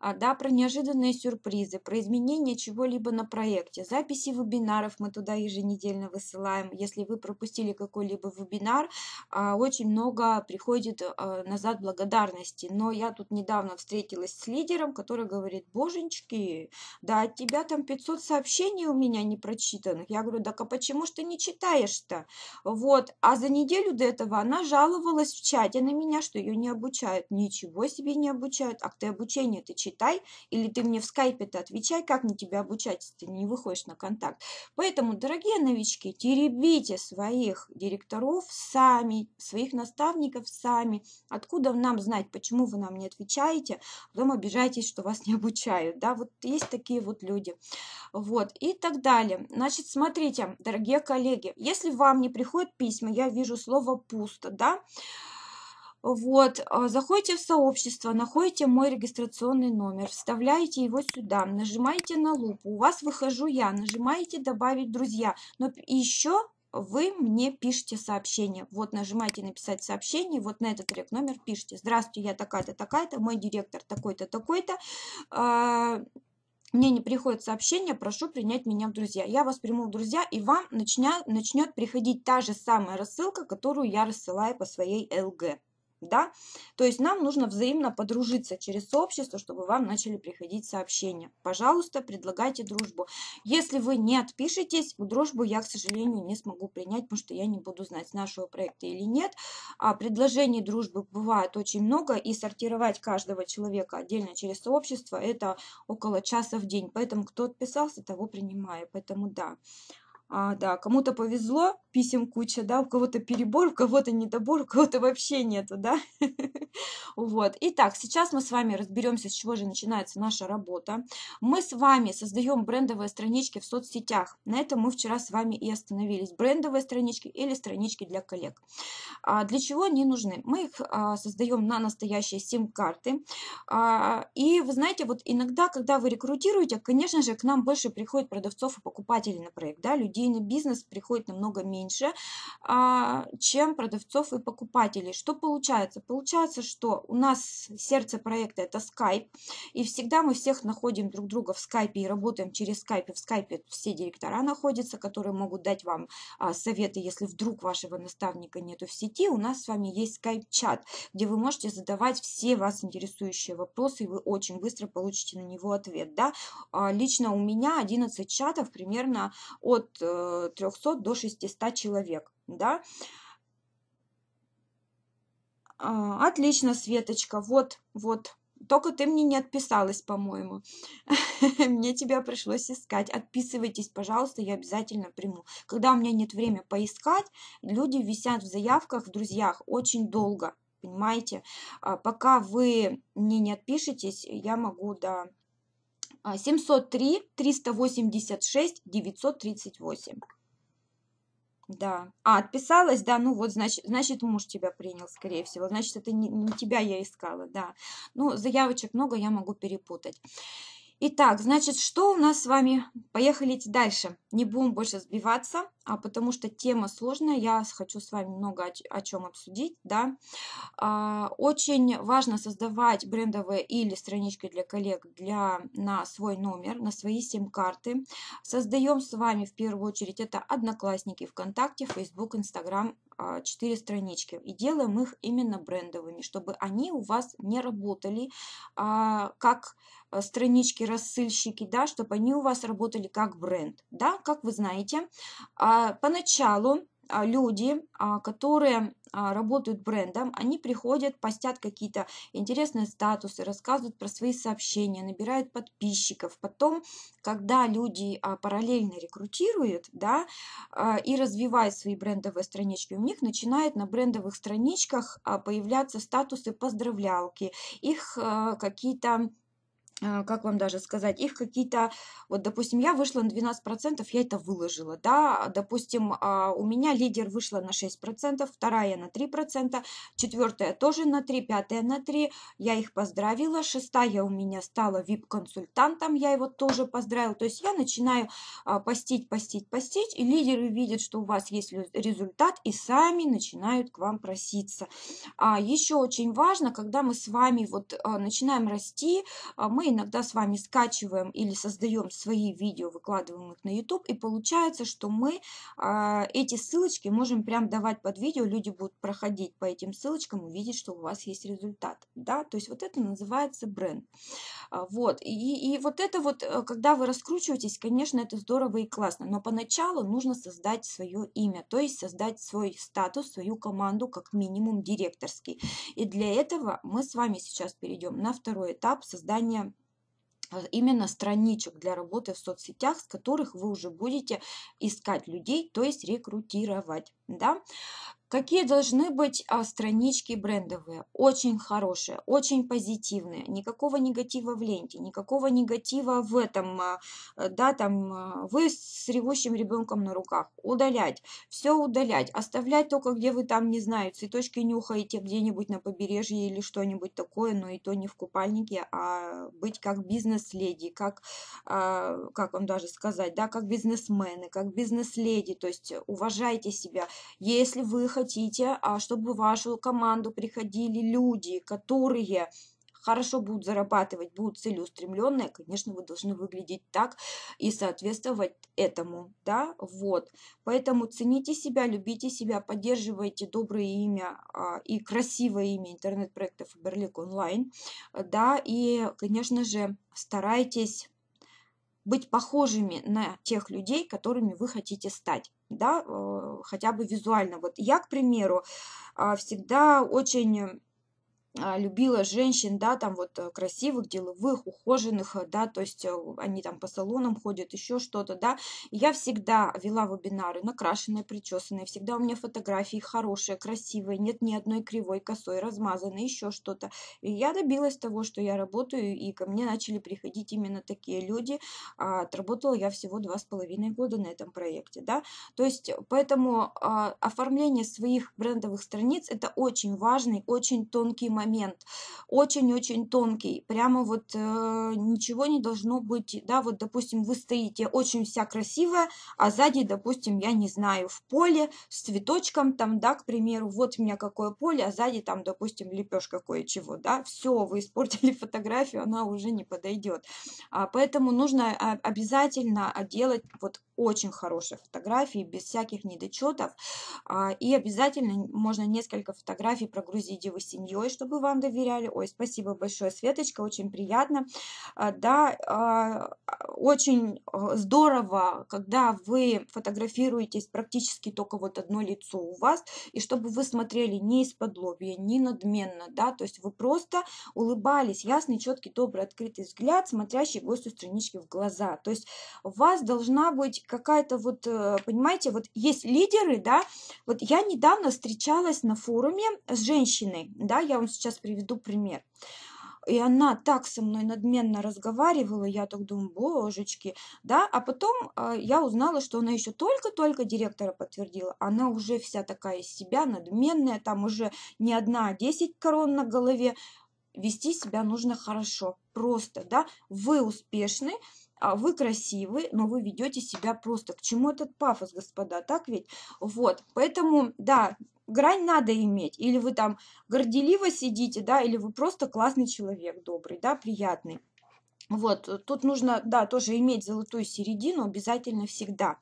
а, да, про неожиданные сюрпризы, про изменение чего-либо на проекте. Записи вебинаров мы туда еженедельно высылаем. Если вы пропустили какой-либо вебинар, а, очень много приходит а, назад благодарности. Но я тут недавно встретилась с лидером, который говорит, боженьки, да от тебя там 500 сообщений у меня не прочитанных. Я говорю, да а почему что не читаешь? читаешь-то? Вот. А за неделю до этого она жаловалась в чате на меня, что ее не обучают. Ничего себе не обучают. А ты обучение ты читай, или ты мне в скайпе-то отвечай, как мне тебя обучать, если ты не выходишь на контакт. Поэтому, дорогие новички, теребите своих директоров сами, своих наставников сами. Откуда нам знать, почему вы нам не отвечаете, а потом обижаетесь, что вас не обучают. Да, вот есть такие вот люди. Вот, и так далее. Значит, смотрите, дорогие коллеги, если вам не приходят письма, я вижу слово «пусто», да, вот, а, заходите в сообщество, находите мой регистрационный номер, вставляете его сюда, нажимаете на лупу, у вас выхожу я, нажимаете добавить друзья, но еще вы мне пишете сообщение. Вот нажимаете написать сообщение, вот на этот рек номер пишите. Здравствуйте, я такая-то, такая-то, мой директор такой-то, такой-то. А, мне не приходит сообщение, прошу принять меня в друзья. Я вас приму в друзья, и вам начня, начнет приходить та же самая рассылка, которую я рассылаю по своей ЛГ да? То есть нам нужно взаимно подружиться через сообщество, чтобы вам начали приходить сообщения. Пожалуйста, предлагайте дружбу. Если вы не отпишетесь, дружбу я, к сожалению, не смогу принять, потому что я не буду знать, с нашего проекта или нет. А предложений дружбы бывает очень много, и сортировать каждого человека отдельно через сообщество – это около часа в день. Поэтому кто отписался, того принимаю. Поэтому да. А, да, кому-то повезло, писем куча, да, у кого-то перебор, у кого-то недобор, у кого-то вообще нету, да. Вот. Итак, сейчас мы с вами разберемся, с чего же начинается наша работа. Мы с вами создаем брендовые странички в соцсетях. На этом мы вчера с вами и остановились. Брендовые странички или странички для коллег. А для чего они нужны? Мы их а, создаем на настоящие сим-карты. А, и вы знаете, вот иногда, когда вы рекрутируете, конечно же, к нам больше приходит продавцов и покупателей на проект, да, людей идейный бизнес приходит намного меньше, а, чем продавцов и покупателей. Что получается? Получается, что у нас сердце проекта это Skype, и всегда мы всех находим друг друга в Skype и работаем через Skype. в Skype все директора находятся, которые могут дать вам а, советы, если вдруг вашего наставника нету в сети. У нас с вами есть Skype-чат, где вы можете задавать все вас интересующие вопросы, и вы очень быстро получите на него ответ. Да? А, лично у меня 11 чатов примерно от 300 э, до 600 человек, да. А, отлично, Светочка, вот, вот, только ты мне не отписалась, по-моему. мне тебя пришлось искать. Отписывайтесь, пожалуйста, я обязательно приму. Когда у меня нет времени поискать, люди висят в заявках, в друзьях очень долго, понимаете? А, пока вы мне не отпишетесь, я могу, да, 703 386 938. Да. А, отписалась, да, ну вот, значит, значит, муж тебя принял, скорее всего. Значит, это не, не тебя я искала, да. Ну, заявочек много, я могу перепутать. Итак, значит, что у нас с вами? Поехали идти дальше. Не будем больше сбиваться, а потому что тема сложная. Я хочу с вами много о, чем обсудить. Да? А, очень важно создавать брендовые или странички для коллег для, на свой номер, на свои сим-карты. Создаем с вами в первую очередь это Одноклассники, ВКонтакте, Facebook, Instagram, 4 а, странички и делаем их именно брендовыми, чтобы они у вас не работали а, как э, странички рассыльщики, да, чтобы они у вас работали как бренд, да, как вы знаете. А, поначалу люди, которые а, работают брендом, они приходят, постят какие-то интересные статусы, рассказывают про свои сообщения, набирают подписчиков. Потом, когда люди а, параллельно рекрутируют да, а, и развивают свои брендовые странички, у них начинает на брендовых страничках появляться статусы поздравлялки, их какие-то а, как вам даже сказать, их какие-то, вот, допустим, я вышла на 12%, я это выложила, да, допустим, а, у меня лидер вышла на 6%, вторая на 3%, четвертая тоже на 3%, пятая на 3%, я их поздравила, шестая у меня стала вип-консультантом, я его тоже поздравила, то есть я начинаю а, постить, постить, постить, и лидеры видят, что у вас есть результат, и сами начинают к вам проситься. а Еще очень важно, когда мы с вами вот начинаем расти, мы иногда с вами скачиваем или создаем свои видео, выкладываем их на YouTube, и получается, что мы а, эти ссылочки можем прям давать под видео, люди будут проходить по этим ссылочкам, увидеть, что у вас есть результат, да, то есть вот это называется бренд. А, вот, и, и вот это вот, э, когда вы раскручиваетесь, конечно, это здорово и классно, но поначалу нужно создать свое имя, то есть создать свой статус, свою команду, как минимум директорский. И для этого мы с вами сейчас перейдем на второй этап создания а, именно страничек для работы в соцсетях, с которых вы уже будете искать людей, то есть рекрутировать. Да? Какие должны быть а, странички брендовые? Очень хорошие, очень позитивные, никакого негатива в ленте, никакого негатива в этом, а, э, да, там, а, вы с ревущим ребенком на руках. Удалять, все удалять, оставлять только, где вы там, не знаю, цветочки нюхаете где-нибудь на побережье или что-нибудь такое, но и то не в купальнике, а быть как бизнес-леди, как, а, как вам даже сказать, да, как бизнесмены, как бизнес-леди, то есть уважайте себя. Если вы хотите, а чтобы в вашу команду приходили люди, которые хорошо будут зарабатывать, будут целеустремленные, конечно, вы должны выглядеть так и соответствовать этому, да, вот. Поэтому цените себя, любите себя, поддерживайте доброе имя а, и красивое имя интернет-проектов Берлик Онлайн, э, да, и, конечно же, старайтесь быть похожими на тех людей, которыми вы хотите стать, да, э, хотя бы визуально. Вот я, к примеру, а, всегда очень а, любила женщин, да, там вот э, красивых, деловых, ухоженных, э, да, то есть э, они там по салонам ходят, еще что-то, да. Я всегда вела вебинары накрашенные, причесанные, всегда у меня фотографии хорошие, красивые, нет ни одной кривой, косой, размазанной, еще что-то. И я добилась того, что я работаю, и ко мне начали приходить именно такие люди. А отработала я всего два с половиной года на этом проекте, да. То есть поэтому а, оформление своих брендовых страниц – это очень важный, очень тонкий момент момент. Очень-очень тонкий. Прямо вот э, ничего не должно быть. Да, вот, допустим, вы стоите очень вся красивая, а сзади, допустим, я не знаю, в поле с цветочком там, да, к примеру, вот у меня какое поле, а сзади там, допустим, лепешка кое-чего, да, все, вы испортили фотографию, она уже не подойдет. А, поэтому нужно а, обязательно делать вот очень хорошие фотографии, без всяких недочетов, а, и обязательно можно несколько фотографий прогрузить его семьей, чтобы бы вам доверяли. Ой, спасибо большое, Светочка, очень приятно. А, да, а, очень а, здорово, когда вы фотографируетесь практически только вот одно лицо у вас, и чтобы вы смотрели не из-под лобья, не надменно, да, то есть вы просто улыбались, ясный, четкий, добрый, открытый взгляд, смотрящий гостю странички в глаза. То есть у вас должна быть какая-то вот, э, понимаете, вот есть лидеры, да, вот я недавно встречалась на форуме с женщиной, да, я вам сейчас приведу пример. И она так со мной надменно разговаривала, я так думаю, божечки, да, а потом э, я узнала, что она еще только-только директора подтвердила, она уже вся такая из себя надменная, там уже не одна, а десять корон на голове, вести себя нужно хорошо, просто, да, вы успешны, а вы красивы, но вы ведете себя просто. К чему этот пафос, господа, так ведь? Вот, поэтому, да, грань надо иметь. Или вы там горделиво сидите, да, или вы просто классный человек, добрый, да, приятный. Вот, тут нужно, да, тоже иметь золотую середину обязательно всегда.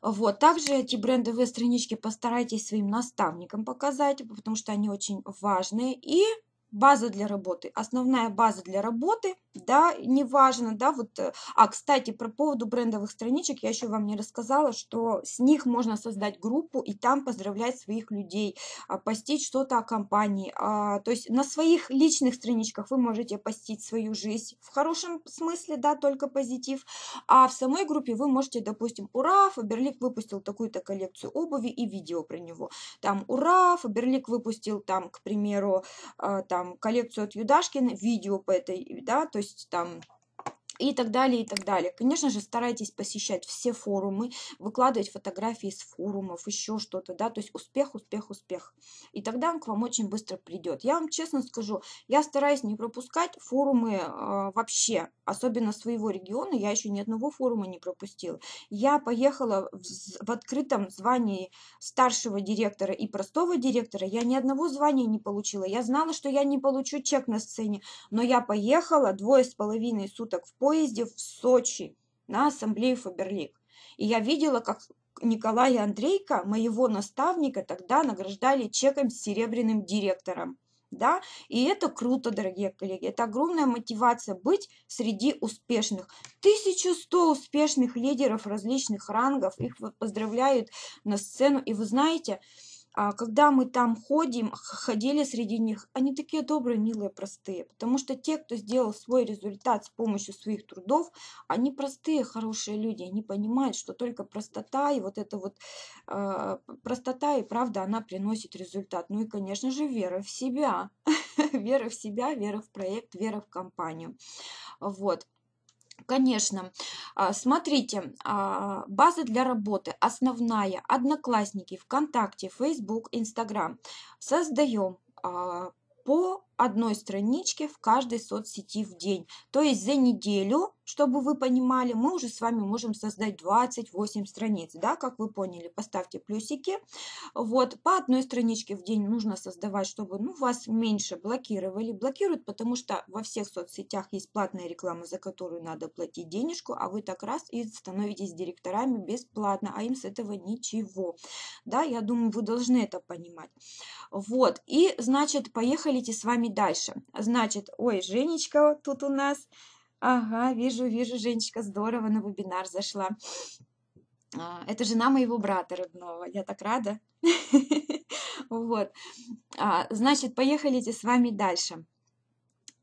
Вот, также эти брендовые странички постарайтесь своим наставникам показать, потому что они очень важные. И база для работы, основная база для работы да, неважно, да, вот, э, а, кстати, про поводу брендовых страничек я еще вам не рассказала, что с них можно создать группу и там поздравлять своих людей, а, постить что-то о компании, а, то есть на своих личных страничках вы можете постить свою жизнь в хорошем смысле, да, только позитив, а в самой группе вы можете, допустим, ура, Фаберлик выпустил такую-то коллекцию обуви и видео про него, там, ура, Фаберлик выпустил там, к примеру, а, там, коллекцию от Юдашкина, видео по этой, да, то есть там и так далее, и так далее. Конечно же, старайтесь посещать все форумы, выкладывать фотографии с форумов, еще что-то, да, то есть успех, успех, успех. И тогда он к вам очень быстро придет. Я вам честно скажу, я стараюсь не пропускать форумы э, вообще, особенно своего региона, я еще ни одного форума не пропустила. Я поехала в, в открытом звании старшего директора и простого директора, я ни одного звания не получила. Я знала, что я не получу чек на сцене, но я поехала двое с половиной суток в поезде в Сочи на ассамблее Фаберлик. И я видела, как Николая Андрейка, моего наставника, тогда награждали чеком с серебряным директором. Да? И это круто, дорогие коллеги. Это огромная мотивация быть среди успешных. 1100 успешных лидеров различных рангов. Их поздравляют на сцену. И вы знаете, а когда мы там ходим, ходили среди них, они такие добрые, милые, простые. Потому что те, кто сделал свой результат с помощью своих трудов, они простые, хорошие люди. Они понимают, что только простота и вот эта вот э, простота и правда, она приносит результат. Ну и, конечно же, вера в себя. Вера в себя, вера в проект, вера в компанию. Вот. Конечно. А, смотрите, а, база для работы основная, Одноклассники, ВКонтакте, Facebook, Instagram. Создаем по одной страничке в каждой соцсети в день. То есть за неделю, чтобы вы понимали, мы уже с вами можем создать 28 страниц, да, как вы поняли, поставьте плюсики. Вот, по одной страничке в день нужно создавать, чтобы ну, вас меньше блокировали. Блокируют, потому что во всех соцсетях есть платная реклама, за которую надо платить денежку, а вы так раз и становитесь директорами бесплатно, а им с этого ничего. Да, я думаю, вы должны это понимать. Вот, и, значит, поехали с вами вами дальше. Значит, ой, Женечка тут у нас. Ага, вижу, вижу, Женечка здорово на вебинар зашла. А, это жена моего брата родного, я так рада. Вот, а, значит, поехали с вами дальше.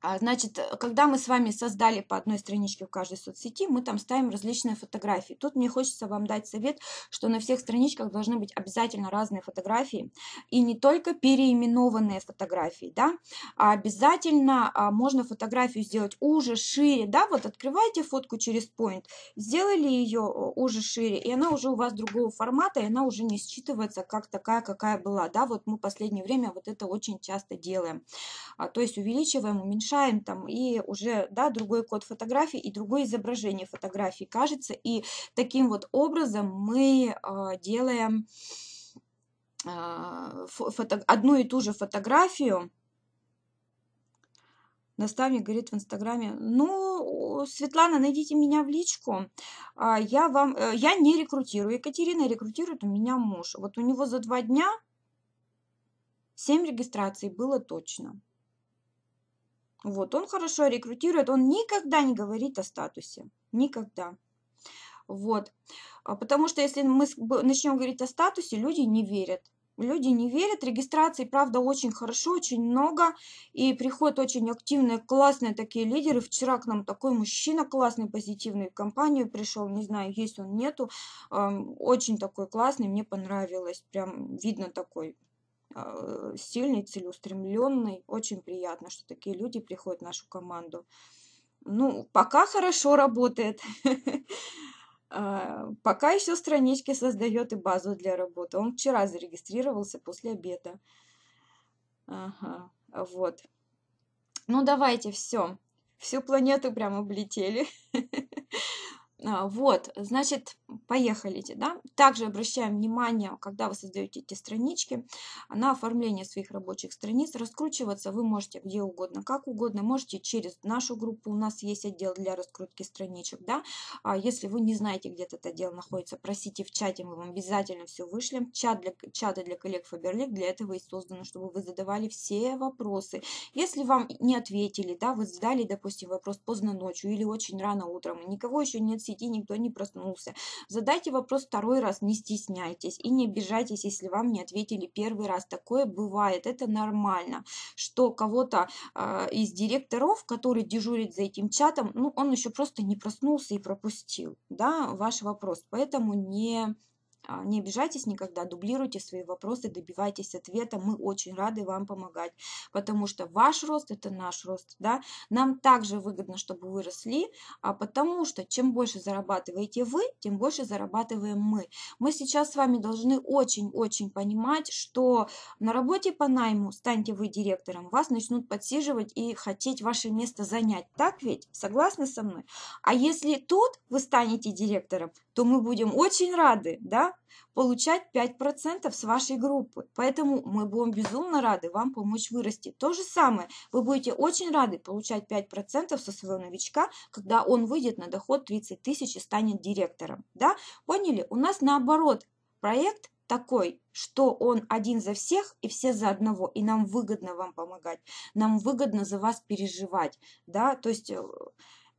А, значит, э, когда мы с вами создали по одной страничке в каждой соцсети, мы там ставим различные фотографии. Тут мне хочется вам дать совет, что на всех страничках должны быть обязательно разные фотографии, и не только переименованные фотографии, да, а обязательно а, можно фотографию сделать уже, шире, да, вот открываете фотку через Point, сделали ее уже, шире, и она уже у вас другого формата, и она уже не считывается как такая, какая была, да, вот мы в последнее время вот это очень часто делаем, а, то есть увеличиваем, уменьшаем мешаем там и уже, да, другой код фотографии и другое изображение фотографии кажется. И таким вот образом мы а, делаем а, фото, одну и ту же фотографию, Наставник говорит в Инстаграме, ну, Светлана, найдите меня в личку, а я вам, э, я не рекрутирую, Екатерина рекрутирует у меня муж. Вот у него за два дня семь регистраций было точно. Вот, он хорошо рекрутирует, он никогда не говорит о статусе. Никогда. Вот. А, потому что если мы начнем говорить о статусе, люди не верят. Люди не верят, регистрации, правда, очень хорошо, очень много, и приходят очень активные, классные такие лидеры. Вчера к нам такой мужчина классный, позитивный в компанию пришел, не знаю, есть он, нету, очень такой классный, мне понравилось, прям видно такой а, сильный, целеустремленный. Очень приятно, что такие люди приходят в нашу команду. Ну, пока хорошо работает. А, пока еще странички создает и базу для работы. Он вчера зарегистрировался после обеда. Ага, вот. Ну, давайте, все. Всю планету прям облетели. А, вот, значит, Поехалите, да? Также обращаем внимание, когда вы создаете эти странички, на оформление своих рабочих страниц. Раскручиваться вы можете где угодно, как угодно. Можете через нашу группу, у нас есть отдел для раскрутки страничек, да? А если вы не знаете, где этот отдел находится, просите в чате, мы вам обязательно все вышлем. Чат для, чаты для коллег Фаберлик для этого и созданы, чтобы вы задавали все вопросы. Если вам не ответили, да, вы задали, допустим, вопрос поздно ночью или очень рано утром, и никого еще нет в сети, никто не проснулся, Задайте вопрос второй раз, не стесняйтесь и не обижайтесь, если вам не ответили первый раз. Такое бывает, это нормально, что кого-то э, из директоров, который дежурит за этим чатом, ну, он еще просто не проснулся и пропустил, да, ваш вопрос. Поэтому не а, не обижайтесь никогда, дублируйте свои вопросы, добивайтесь ответа. Мы очень рады вам помогать, потому что ваш рост – это наш рост. Да? Нам также выгодно, чтобы вы росли, а потому что чем больше зарабатываете вы, тем больше зарабатываем мы. Мы сейчас с вами должны очень-очень понимать, что на работе по найму, станьте вы директором, вас начнут подсиживать и хотеть ваше место занять. Так ведь? Согласны со мной? А если тут вы станете директором, то мы будем очень рады, да, получать 5% с вашей группы. Поэтому мы будем безумно рады вам помочь вырасти. То же самое, вы будете очень рады получать 5% со своего новичка, когда он выйдет на доход 30 тысяч и станет директором, да. Поняли? У нас наоборот проект такой, что он один за всех и все за одного, и нам выгодно вам помогать, нам выгодно за вас переживать, да, то есть э,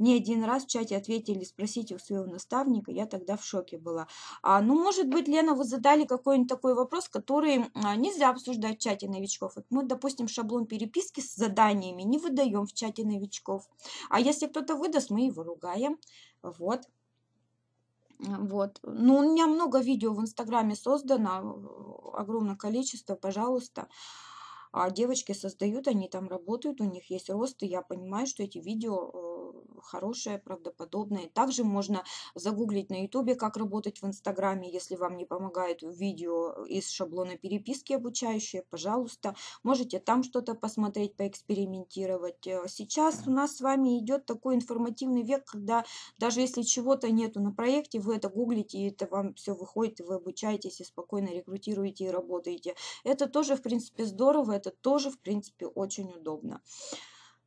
мне один раз в чате ответили спросите у своего наставника, я тогда в шоке была. А, ну, может быть, Лена, вы задали какой-нибудь такой вопрос, который а, нельзя обсуждать в чате новичков. Вот мы, допустим, шаблон переписки с заданиями не выдаем в чате новичков. А если кто-то выдаст, мы его ругаем. Вот. Вот. Ну, у меня много видео в Инстаграме создано, огромное количество, пожалуйста. А девочки создают, они там работают, у них есть рост, и я понимаю, что эти видео э, хорошее, правдоподобное. Также можно загуглить на ютубе, как работать в инстаграме, если вам не помогает видео из шаблона переписки обучающие, пожалуйста, можете там что-то посмотреть, поэкспериментировать. Э, сейчас у нас с вами идет такой информативный век, когда даже если чего-то нету на проекте, вы это гуглите, и это вам все выходит, и вы обучаетесь, и спокойно рекрутируете и работаете. Это тоже, в принципе, здорово, это тоже, в принципе, очень удобно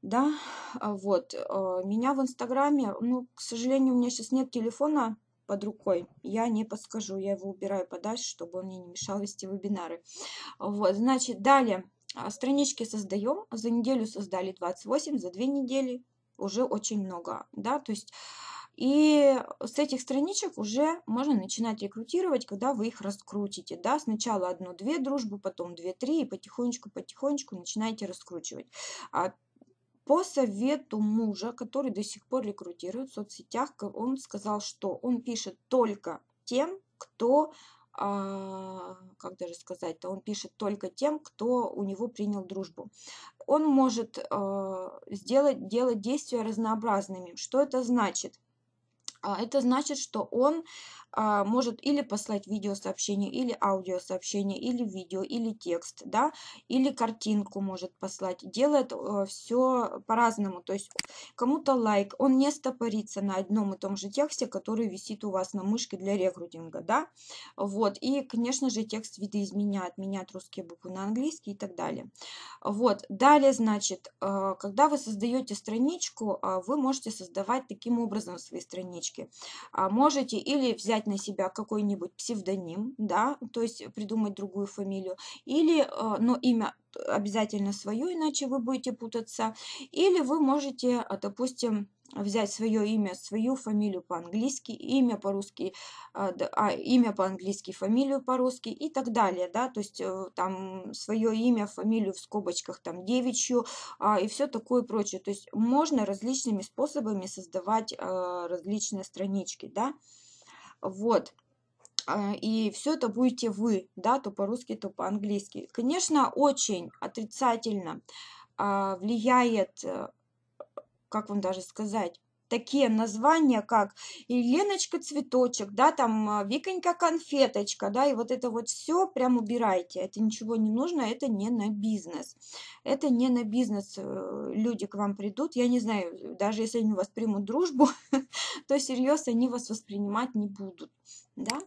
да, а вот, э, меня в Инстаграме, ну, к сожалению, у меня сейчас нет телефона под рукой, я не подскажу, я его убираю подальше, чтобы он мне не мешал вести вебинары. Вот, значит, далее, а, странички создаем, за неделю создали 28, за две недели уже очень много, да, то есть... И с этих страничек уже можно начинать рекрутировать, когда вы их раскрутите. Да? Сначала одну-две дружбы, потом две-три, и потихонечку-потихонечку начинаете раскручивать. А по совету мужа, который до сих пор рекрутирует в соцсетях, он сказал, что он пишет только тем, кто, а, как даже сказать-то, он пишет только тем, кто у него принял дружбу. Он может а, сделать, делать действия разнообразными. Что это значит? А это значит, что он а, может или послать видеосообщение, или аудиосообщение, или видео, или текст, да, или картинку может послать. Делает э, все по-разному. То есть кому-то лайк, он не стопорится на одном и том же тексте, который висит у вас на мышке для рекрутинга, да. Вот, и, конечно же, текст видоизменяет, меняет русские буквы на английский и так далее. Вот, далее, значит, э, когда вы создаете страничку, а, вы можете создавать таким образом свои странички страничке. А, можете или взять на себя какой-нибудь псевдоним, да, то есть придумать другую фамилию, или, а, но имя обязательно свое, иначе вы будете путаться, или вы можете, а, допустим, взять свое имя, свою фамилию по-английски, имя по-русски, а, а, имя по-английски, фамилию по-русски и так далее, да, то есть э, там свое имя, фамилию в скобочках, там девичью а, и все такое прочее. То есть можно различными способами создавать а, различные странички, да, вот э, и все это будете вы, да, то по-русски, то по-английски. Конечно, очень отрицательно а, влияет как вам даже сказать, такие названия, как Леночка цветочек, да, там а, Виконька конфеточка, да, и вот это вот все прям убирайте. Это ничего не нужно, это не на бизнес. Это не на бизнес. Э, люди к вам придут, я не знаю, даже если они у вас примут дружбу, то серьезно они вас воспринимать не будут, да.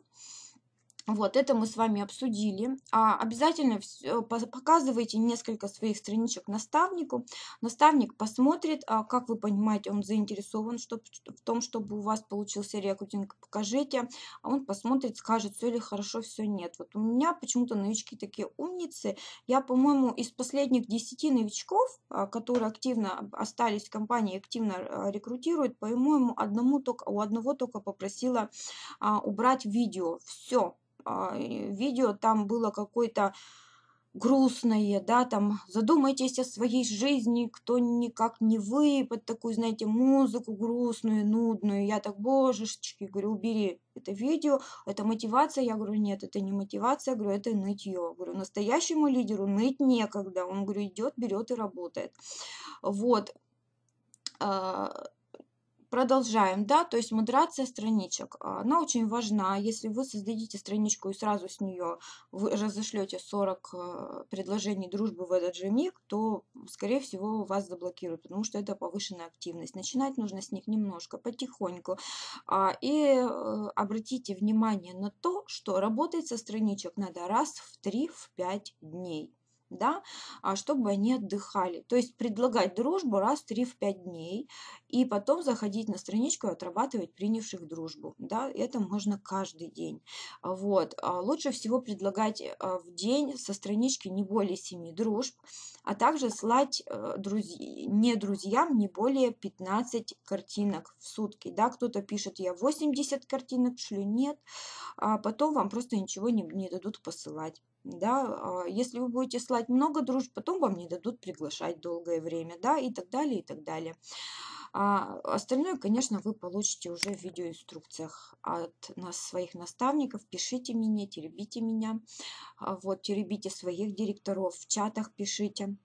Вот, это мы с вами обсудили. А обязательно э, показывайте несколько своих страничек наставнику. Наставник посмотрит, а как вы понимаете, он заинтересован чтобы, в том, чтобы у вас получился рекрутинг. Покажите, а он посмотрит, скажет, все ли хорошо, все нет. Вот у меня почему-то новички такие умницы. Я, по-моему, из последних 10 новичков, а, которые активно остались в компании, активно а, рекрутируют, по-моему, одному только, у одного только попросила а, убрать видео. Все, а, видео там было какое-то грустное, да, там задумайтесь о своей жизни, кто никак не вы, под такую, знаете, музыку грустную, нудную. Я так, божечки, говорю, убери это видео, это мотивация. Я говорю, нет, это не мотивация, я говорю, это нытье. Говорю, настоящему лидеру ныть некогда. Он, говорю, идет, берет и работает. Вот а, Продолжаем, да, то есть модерация страничек. А, она очень важна. Если вы создадите страничку и сразу с нее разошлете 40 а, предложений дружбы в этот же миг, то, скорее всего, вас заблокируют, потому что это повышенная активность. Начинать нужно с них немножко, потихоньку. А, и э, обратите внимание на то, что работать со страничек надо раз в 3-5 дней да, а чтобы они отдыхали. То есть предлагать дружбу раз три в пять дней и потом заходить на страничку и отрабатывать принявших дружбу. Да, это можно каждый день. Вот. А лучше всего предлагать э, в день со странички не более семи дружб, а также слать э, друз... не друзьям не более 15 картинок в сутки. Да, кто-то пишет, я 80 картинок шлю, нет, а потом вам просто ничего не, не дадут посылать да, э, если вы будете слать много дружб, потом вам не дадут приглашать долгое время, да, и так далее, и так далее. А остальное, конечно, вы получите уже в видеоинструкциях от нас, своих наставников. Пишите мне, теребите меня, а, вот, теребите своих директоров, в чатах пишите.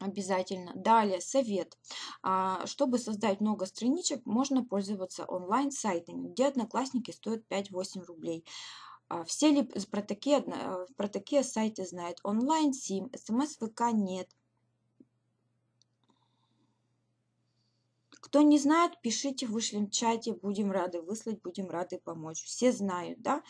Обязательно. Далее, совет. А, чтобы создать много страничек, можно пользоваться онлайн-сайтами, где одноклассники стоят 5-8 рублей. А все ли про такие, а, про такие сайты знают? Онлайн СИМ, СМС ВК нет. Кто не знает, пишите, вышлем в чате, будем рады выслать, будем рады помочь. Все знают, да?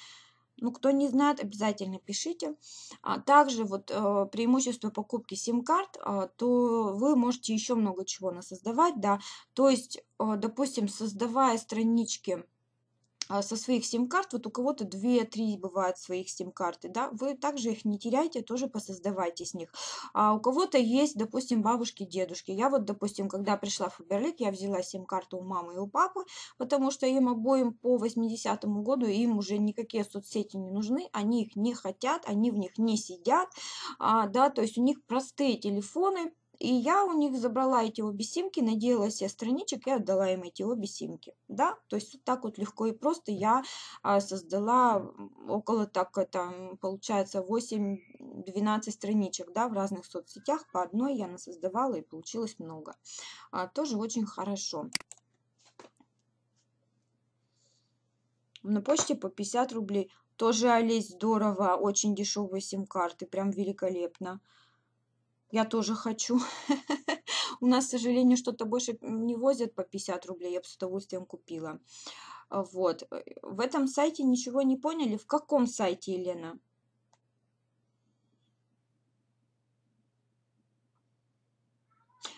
Ну, кто не знает, обязательно пишите. А также вот э, преимущество покупки сим-карт, э, то вы можете еще много чего насоздавать, да. То есть, э, допустим, создавая странички а, со своих сим-карт, вот у кого-то 2-3 бывают своих сим-карты, да, вы также их не теряйте, тоже посоздавайте с них. А у кого-то есть, допустим, бабушки, дедушки. Я вот, допустим, когда пришла в Фаберлик, я взяла сим-карту у мамы и у папы, потому что им обоим по 80-му году, им уже никакие соцсети не нужны, они их не хотят, они в них не сидят, а, да, то есть у них простые телефоны, и я у них забрала эти обе симки, надела себе страничек и отдала им эти обе симки. Да? То есть вот так вот легко и просто я а, создала около так, э, там, получается, 8-12 страничек да, в разных соцсетях. По одной я насоздавала и получилось много. А, тоже очень хорошо. На почте по 50 рублей. Тоже Олесь здорово, очень дешевые сим-карты, прям великолепно. Я тоже хочу. У нас, к сожалению, что-то больше не возят по 50 рублей. Я бы с удовольствием купила. А, вот. Э, в этом сайте ничего не поняли. В каком сайте, Елена?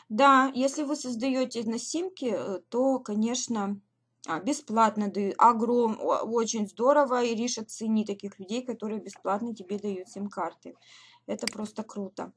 Да, если вы создаете на симке, э, то, конечно, а, бесплатно дают. Огром, очень здорово. Ириша, цени таких людей, которые бесплатно тебе дают сим-карты. Это просто круто.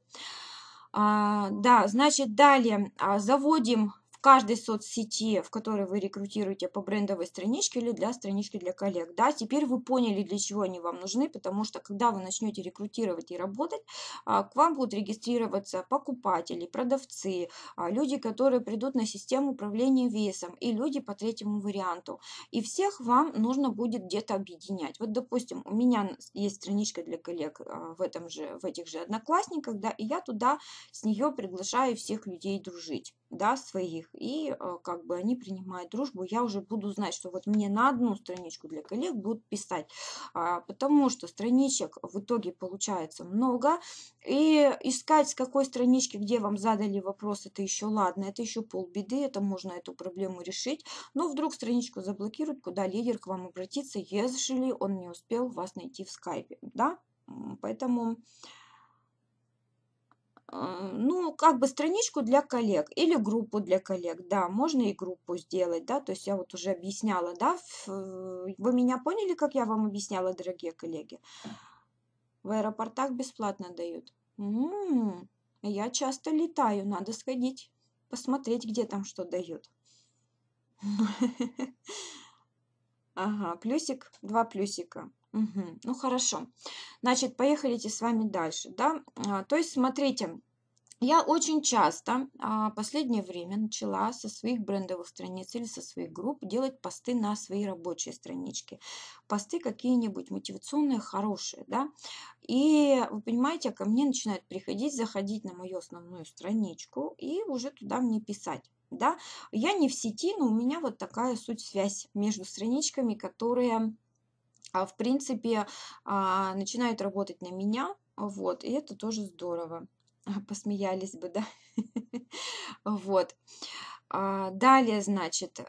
А, да, значит, далее а, заводим каждой соцсети, в которой вы рекрутируете по брендовой страничке или для странички для коллег. Да, теперь вы поняли, для чего они вам нужны, потому что когда вы начнете рекрутировать и работать, а, к вам будут регистрироваться покупатели, продавцы, а, люди, которые придут на систему управления весом и люди по третьему варианту. И всех вам нужно будет где-то объединять. Вот, допустим, у меня есть страничка для коллег а, в, этом же, в этих же одноклассниках, да, и я туда с нее приглашаю всех людей дружить да, своих, и э, как бы они принимают дружбу, я уже буду знать, что вот мне на одну страничку для коллег будут писать, а, потому что страничек в итоге получается много, и искать с какой странички, где вам задали вопрос, это еще ладно, это еще полбеды, это можно эту проблему решить, но вдруг страничку заблокируют, куда лидер к вам обратится, если он не успел вас найти в скайпе, да, поэтому... А, ну, как бы страничку для коллег или группу для коллег, да, можно и группу сделать, да, то есть я вот уже объясняла, да, э, вы меня поняли, как я вам объясняла, дорогие коллеги? В аэропортах бесплатно дают. М-м-м, я часто летаю, надо сходить, посмотреть, где там что дают. Ага, плюсик, два плюсика. Угу. Ну хорошо. Значит, поехалите с вами дальше. Да? А, то есть, смотрите, я очень часто а, последнее время начала со своих брендовых страниц или со своих групп делать посты на свои рабочие странички. Посты какие-нибудь мотивационные, хорошие, да. И вы понимаете, ко мне начинают приходить, заходить на мою основную страничку и уже туда мне писать да, я не в сети, но у меня вот такая суть связь между страничками, которые а, в принципе, а, начинают работать на меня, вот, и это тоже здорово. А, посмеялись бы, да? Вот. А, далее, значит,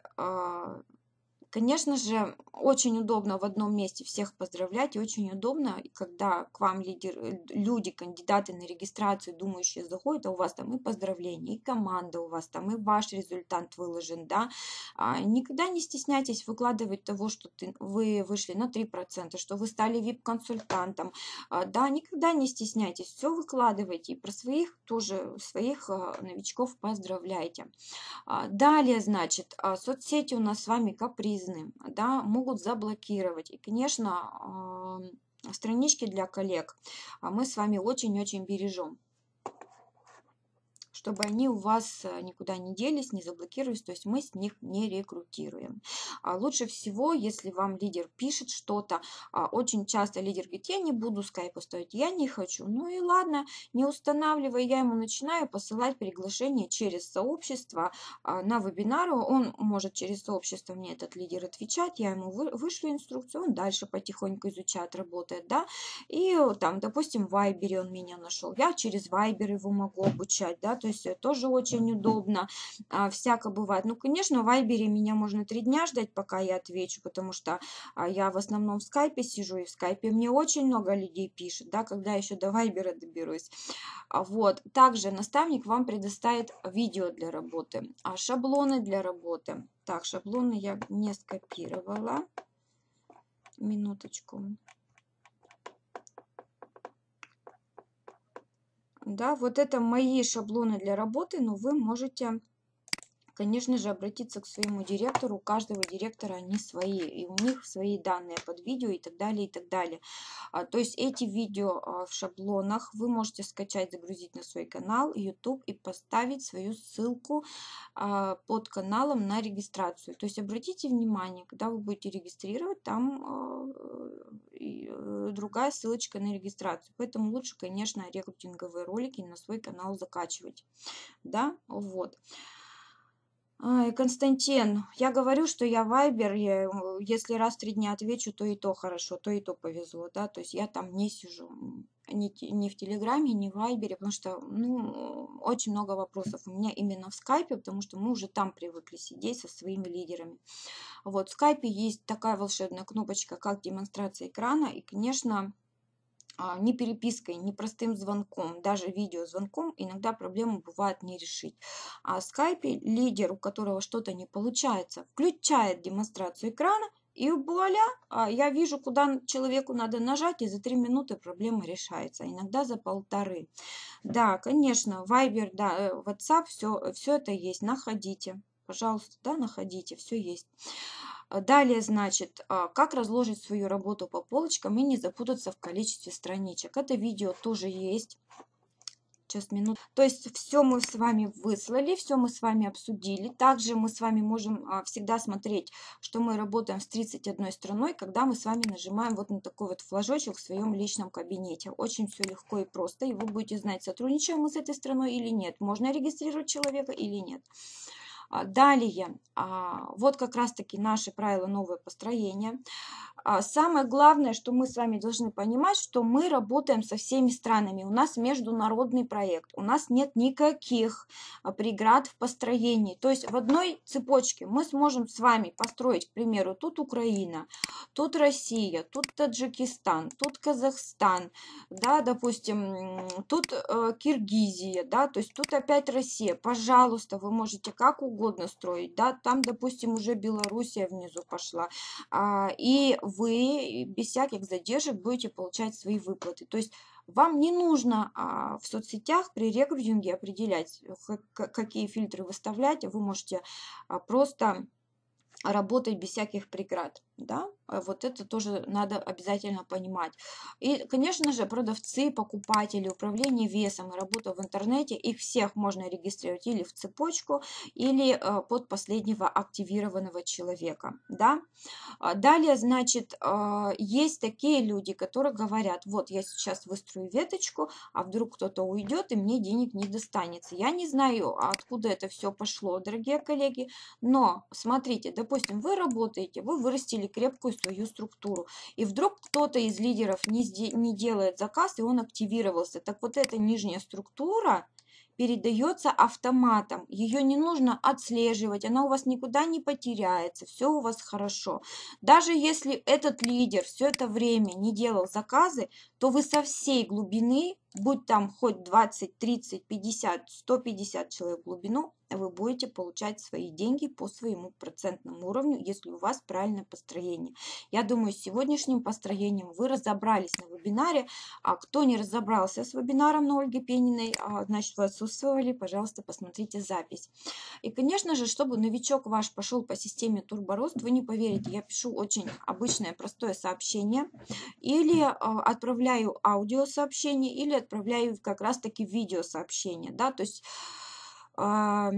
Конечно же, очень удобно в одном месте всех поздравлять, и очень удобно, когда к вам лидер, э, люди, кандидаты на регистрацию, думающие, заходят, а у вас там и поздравления, и команда у вас там, и ваш результат выложен, да. А, никогда не стесняйтесь выкладывать того, что ты, вы вышли на 3%, что вы стали вип-консультантом, а, да, никогда не стесняйтесь, все выкладывайте, и про своих тоже, своих э, новичков поздравляйте. А, далее, значит, соцсети у нас с вами капризы, полезны, да, могут заблокировать. И, конечно, странички для коллег а мы с вами очень-очень бережем чтобы они у вас э, никуда не делись, не заблокировались, то есть мы с них не рекрутируем. А лучше всего, если вам лидер пишет что-то, а очень часто лидер говорит, я не буду скайпа ставить, я не хочу. Ну и ладно, не устанавливая, я ему начинаю посылать приглашение через сообщество а, на вебинары, он может через сообщество мне этот лидер отвечать, я ему вышлю инструкцию, он дальше потихоньку изучает, работает, да, и э, там, допустим, в Viber он меня нашел, я через вайбер его могу обучать, да, то есть все тоже очень удобно. А, всяко бывает. Ну, конечно, в Вайбере меня можно три дня ждать, пока я отвечу, потому что а, я в основном в скайпе сижу, и в скайпе мне очень много людей пишет, да, когда еще до Вайбера доберусь. А, вот. Также наставник вам предоставит видео для работы, а шаблоны для работы. Так, шаблоны я не скопировала. Минуточку. Да, вот это мои шаблоны для работы, но вы можете, конечно же, обратиться к своему директору. У каждого директора они свои, и у них свои данные под видео и так далее, и так далее. А, то есть эти видео а, в шаблонах вы можете скачать, загрузить на свой канал YouTube и поставить свою ссылку а, под каналом на регистрацию. То есть обратите внимание, когда вы будете регистрировать, там а, Э, другая ссылочка на регистрацию. Поэтому лучше, конечно, рекрутинговые ролики на свой канал закачивать. Да, вот. Ай, Константин, я говорю, что я вайбер, я, э, если раз в три дня отвечу, то и то хорошо, то и то повезло, да, то есть я там не сижу, ни, ни в Телеграме, ни в Вайбере, потому что, ну, очень много вопросов у меня именно в Скайпе, потому что мы уже там привыкли сидеть со своими лидерами. Вот, в Скайпе есть такая волшебная кнопочка, как демонстрация экрана, и, конечно, а, ни перепиской, ни простым звонком, даже видеозвонком иногда проблему бывает не решить. А в скайпе лидер, у которого что-то не получается, включает демонстрацию экрана, и вуаля, а, я вижу, куда человеку надо нажать, и за три минуты проблема решается, иногда за полторы. Да, конечно, Viber, да, WhatsApp, все, все это есть, находите. Пожалуйста, да, находите, все есть. А далее, значит, а, как разложить свою работу по полочкам и не запутаться в количестве страничек. Это видео тоже есть. Сейчас, минут. То есть все мы с вами выслали, все мы с вами обсудили. Также мы с вами можем а, всегда смотреть, что мы работаем с 31 страной, когда мы с вами нажимаем вот на такой вот флажочек в своем личном кабинете. Очень все легко и просто. И вы будете знать, сотрудничаем мы с этой страной или нет. Можно регистрировать человека или нет. А, далее, а, вот как раз-таки наши правила новое построение. А, самое главное, что мы с вами должны понимать, что мы работаем со всеми странами. У нас международный проект, у нас нет никаких преград в построении. То есть в одной цепочке мы сможем с вами построить, к примеру, тут Украина, тут Россия, тут Таджикистан, тут Казахстан, да, допустим, тут э, Киргизия, да, то есть тут опять Россия. Пожалуйста, вы можете как угодно угодно строить, да, там, допустим, уже Белоруссия внизу пошла, а, и вы без всяких задержек будете получать свои выплаты. То есть вам не нужно а, в соцсетях при рекрутинге определять, какие фильтры выставлять, а вы можете а, просто работать без всяких преград. Да? А вот это тоже надо обязательно понимать. И, конечно же, продавцы, покупатели, управление весом и работа в интернете, их всех можно регистрировать или в цепочку, или э, под последнего активированного человека. Да? А далее, значит, э, есть такие люди, которые говорят, вот я сейчас выстрою веточку, а вдруг кто-то уйдет, и мне денег не достанется. Я не знаю, а откуда это все пошло, дорогие коллеги, но смотрите, допустим, вы работаете, вы вырастили выработали крепкую свою структуру. И вдруг кто-то из лидеров не, не делает заказ, и он активировался. Так вот эта нижняя структура передается автоматом. Ее не нужно отслеживать, она у вас никуда не потеряется, все у вас хорошо. Даже если этот лидер все это время не делал заказы, то вы со всей глубины будь там хоть 20, 30, 50, 150 человек в глубину, вы будете получать свои деньги по своему процентному уровню, если у вас правильное построение. Я думаю, с сегодняшним построением вы разобрались на вебинаре. А кто не разобрался с вебинаром на Ольге Пениной, а, значит, вы отсутствовали, пожалуйста, посмотрите запись. И, конечно же, чтобы новичок ваш пошел по системе Турборост, вы не поверите, я пишу очень обычное простое сообщение или а, отправляю аудиосообщение, или отправляю как раз-таки видео сообщение, да, то есть... Э,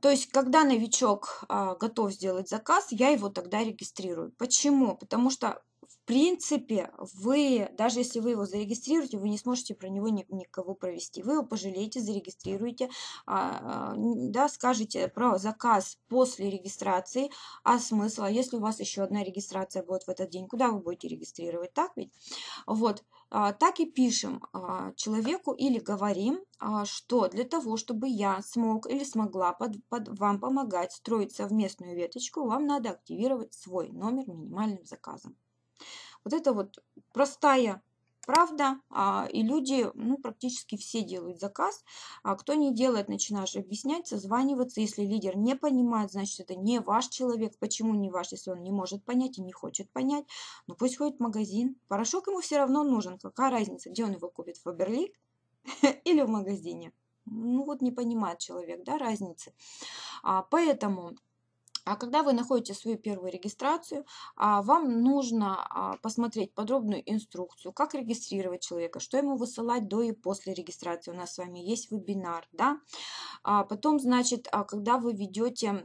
то есть, когда новичок а, готов сделать заказ, я его тогда регистрирую. Почему? Потому что, в принципе, вы, даже если вы его зарегистрируете, вы не сможете про него ни, никого провести. Вы его пожалеете, зарегистрируете, а, а, да, скажете про заказ после регистрации, а смысла, если у вас еще одна регистрация будет в этот день, куда вы будете регистрировать, так ведь? Вот. А, так и пишем а, человеку или говорим, а, что для того, чтобы я смог или смогла под, под вам помогать строить совместную веточку, вам надо активировать свой номер минимальным заказом. Вот это вот простая правда, а, и люди, ну, практически все делают заказ. А кто не делает, начинаешь объяснять, созваниваться. Если лидер не понимает, значит, это не ваш человек. Почему не ваш, если он не может понять и не хочет понять? Ну, пусть ходит в магазин. Порошок ему все равно нужен. Какая разница, где он его купит, в Фаберлик или в магазине? Ну, вот не понимает человек, да, разницы. А, поэтому а Когда вы находите свою первую регистрацию, а, вам нужно а, посмотреть подробную инструкцию, как регистрировать человека, что ему высылать до и после регистрации. У нас с вами есть вебинар. Да? А потом, значит, когда вы ведете,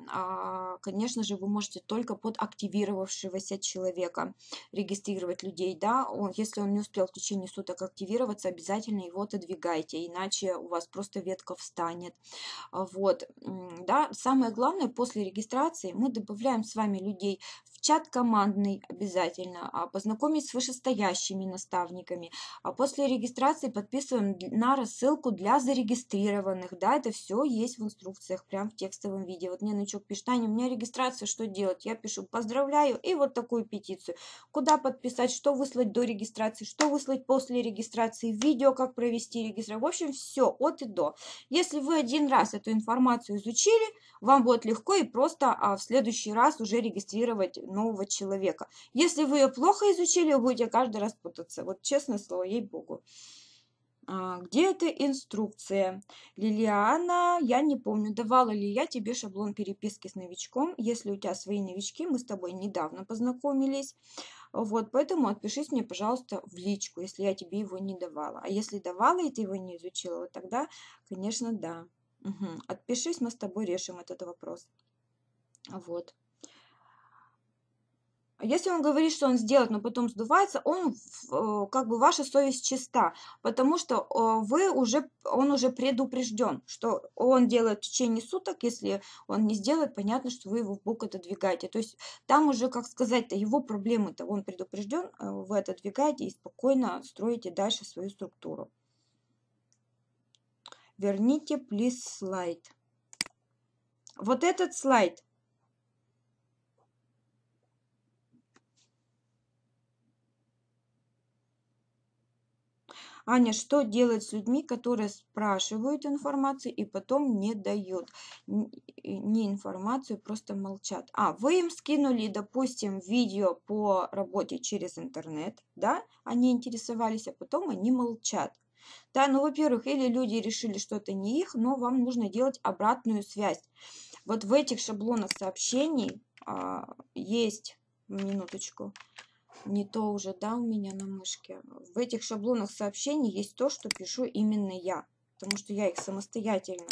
конечно же, вы можете только под активировавшегося человека регистрировать людей. Да? Он, если он не успел в течение суток активироваться, обязательно его отодвигайте, иначе у вас просто ветка встанет. Вот, да? Самое главное, после регистрации мы добавляем с вами людей чат командный обязательно, а познакомить с вышестоящими наставниками. А после регистрации подписываем на рассылку для зарегистрированных. Да, это все есть в инструкциях, прям в текстовом виде. Вот мне новичок пишет, Аня, у меня регистрация, что делать? Я пишу, поздравляю, и вот такую петицию. Куда подписать, что выслать до регистрации, что выслать после регистрации, видео, как провести регистрацию. В общем, все от и до. Если вы один раз эту информацию изучили, вам будет легко и просто а, в следующий раз уже регистрировать нового человека. Если вы ее плохо изучили, вы будете каждый раз путаться. Вот честное слово, ей-богу. А, где эта инструкция? Лилиана, я не помню, давала ли я тебе шаблон переписки с новичком. Если у тебя свои новички, мы с тобой недавно познакомились. Вот, поэтому отпишись мне, пожалуйста, в личку, если я тебе его не давала. А если давала, и ты его не изучила, вот тогда, конечно, да. Угу. Отпишись, мы с тобой решим этот вопрос. Вот. Если он говорит, что он сделает, но потом сдувается, он э, как бы ваша совесть чиста, потому что э, вы уже, он уже предупрежден, что он делает в течение суток, если он не сделает, понятно, что вы его в бок отодвигаете. То есть там уже, как сказать-то, его проблемы-то, он предупрежден, э, вы отодвигаете и спокойно строите дальше свою структуру. Верните, please, слайд. Вот этот слайд – Аня, что делать с людьми, которые спрашивают информацию и потом не дают ни информацию, просто молчат? А, вы им скинули, допустим, видео по работе через интернет, да? Они интересовались, а потом они молчат. Да, ну, во-первых, или люди решили, что это не их, но вам нужно делать обратную связь. Вот в этих шаблонах сообщений а, есть, минуточку, не то уже, да, у меня на мышке. В этих шаблонах сообщений есть то, что пишу именно я, потому что я их самостоятельно.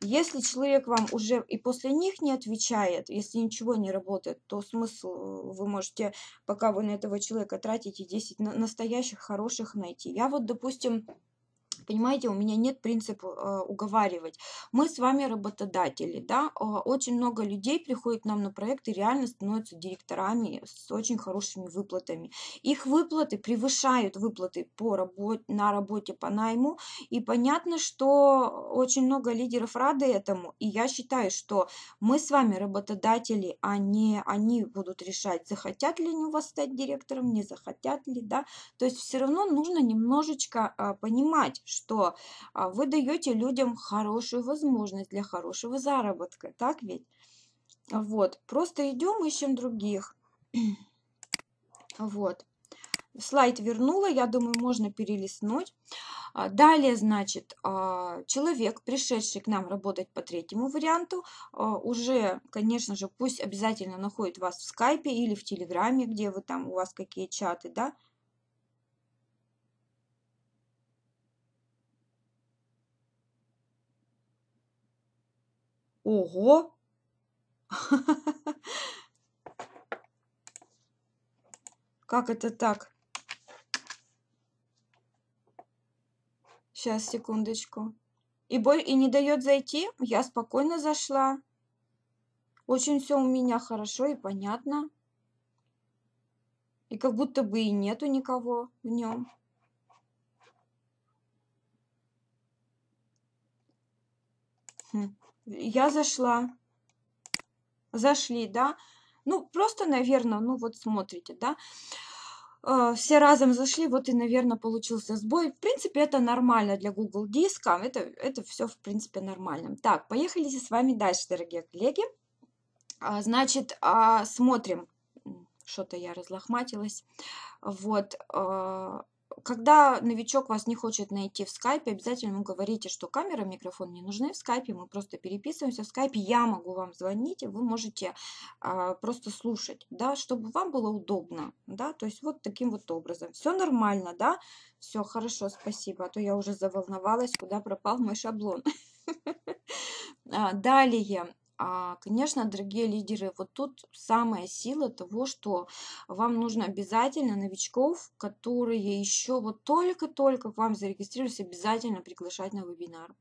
Если человек вам уже и после них не отвечает, если ничего не работает, то смысл э, вы можете, пока вы на этого человека тратите 10 настоящих, хороших найти. Я вот, допустим, Понимаете, у меня нет принципа э, уговаривать. Мы с вами работодатели, да, э, очень много людей приходит к нам на проекты, реально становятся директорами с очень хорошими выплатами. Их выплаты превышают выплаты по работе, на работе по найму, и понятно, что очень много лидеров рады этому, и я считаю, что мы с вами работодатели, а не они будут решать, захотят ли они у вас стать директором, не захотят ли, да, то есть все равно нужно немножечко э, понимать, что а, вы даете людям хорошую возможность для хорошего заработка, так ведь? Вот, просто идем, ищем других. Вот. Слайд вернула, я думаю, можно перелистнуть. А, далее, значит, а, человек, пришедший к нам работать по третьему варианту, уже, конечно же, пусть обязательно находит вас в скайпе или в телеграме, где вы там, у вас какие чаты, да, Ого! Как это так? Сейчас, секундочку. И, бо... и не дает зайти? Я спокойно зашла. Очень все у меня хорошо и понятно. И как будто бы и нету никого в нем. Хм. Я зашла. Зашли, да? Ну, просто, наверное, ну вот смотрите, да? Э, все разом зашли, вот и, наверное, получился сбой. В принципе, это нормально для Google диска, это, это все, в принципе, нормально. Так, поехали с вами дальше, дорогие коллеги. А, значит, а, смотрим. Что-то я разлохматилась. Вот, э, когда новичок вас не хочет найти в скайпе, обязательно ему говорите, что камера, микрофон не нужны в скайпе, мы просто переписываемся в скайпе, я могу вам звонить, и вы можете а, просто слушать, да, чтобы вам было удобно, да, то есть вот таким вот образом. Все нормально, да, все хорошо, спасибо, а то я уже заволновалась, куда пропал мой шаблон. А, далее, а, конечно, дорогие лидеры, вот тут самая сила того, что вам нужно обязательно новичков, которые еще вот только-только к вам зарегистрировались, обязательно приглашать на вебинар.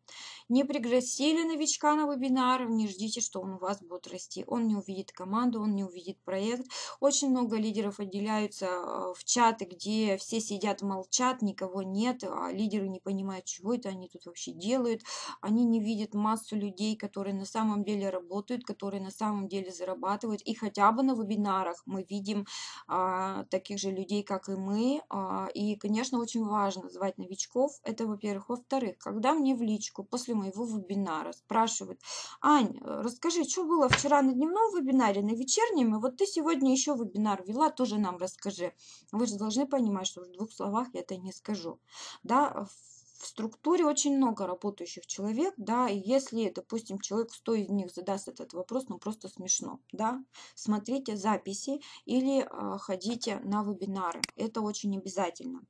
Не пригласили новичка на вебинар, не ждите, что он у вас будет расти. Он не увидит команду, он не увидит проект. Очень много лидеров отделяются а, в чаты, где все сидят, молчат, никого нет, а лидеры не понимают, чего это они тут вообще делают. Они не видят массу людей, которые на самом деле работают работают, которые на самом деле зарабатывают. И хотя бы на вебинарах мы видим а, таких же людей, как и мы. А, и, конечно, очень важно звать новичков. Это, во-первых. Во-вторых, когда мне в личку после моего вебинара спрашивают, Ань, расскажи, что было вчера на дневном вебинаре, на вечернем, и вот ты сегодня еще вебинар вела, тоже нам расскажи. Вы же должны понимать, что в двух словах я это не скажу. Да, в в структуре очень много работающих человек, да, и если, допустим, человек 100 из них задаст этот вопрос, ну просто смешно, да, смотрите записи или э, ходите на вебинары, это очень обязательно.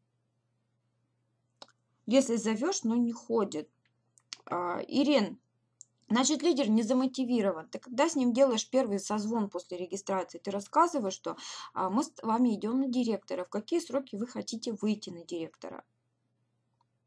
Если зовешь, но не ходит. Э, а, Ирен, Значит, лидер не замотивирован. Ты когда с ним делаешь первый созвон после регистрации, ты рассказываешь, что а, мы с вами идем на директора, в какие сроки вы хотите выйти на директора.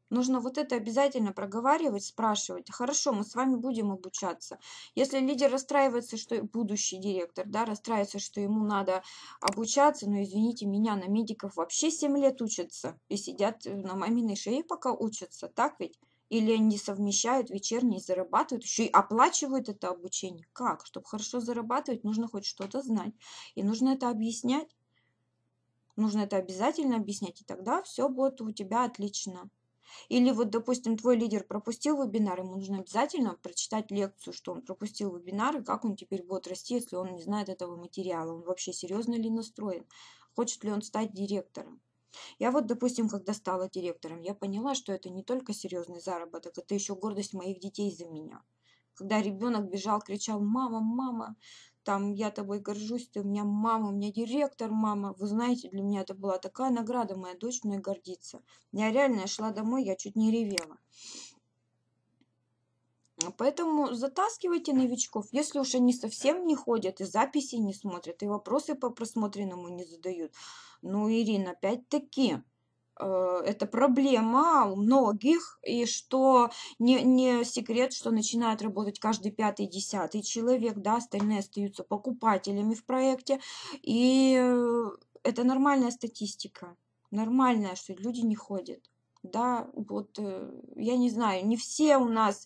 Нужно вот это обязательно проговаривать, спрашивать. Хорошо, мы с вами будем обучаться. Если лидер расстраивается, что будущий директор, да, расстраивается, что ему надо обучаться, но, ну, извините меня, на медиков вообще 7 лет учатся и сидят э, на маминой шее, пока учатся, так ведь? Или они совмещают вечерние, зарабатывают, еще и оплачивают это обучение. Как? Чтобы хорошо зарабатывать, нужно хоть что-то знать. И нужно это объяснять. Нужно это обязательно объяснять, и тогда все будет у тебя отлично. Или вот, допустим, твой лидер пропустил вебинар, ему нужно обязательно прочитать лекцию, что он пропустил вебинар, и как он теперь будет расти, если он не знает этого материала, он вообще серьезно ли настроен, хочет ли он стать директором. Я вот, допустим, когда стала директором, я поняла, что это не только серьезный заработок, это еще гордость моих детей за меня. Когда ребенок бежал, кричал «мама, мама», там я тобой горжусь, ты у меня мама, у меня директор мама. Вы знаете, для меня это была такая награда, моя дочь мной гордится. Я реально шла домой, я чуть не ревела. Поэтому затаскивайте новичков, если уж они совсем не ходят и записи не смотрят, и вопросы по просмотренному не задают. Ну, Ирина, опять-таки, Э, это проблема у многих, и что не, не секрет, что начинает работать каждый пятый, десятый человек, да, остальные остаются покупателями в проекте, и э, это нормальная статистика, нормальная, что люди не ходят да, вот э, я не знаю, не все у нас,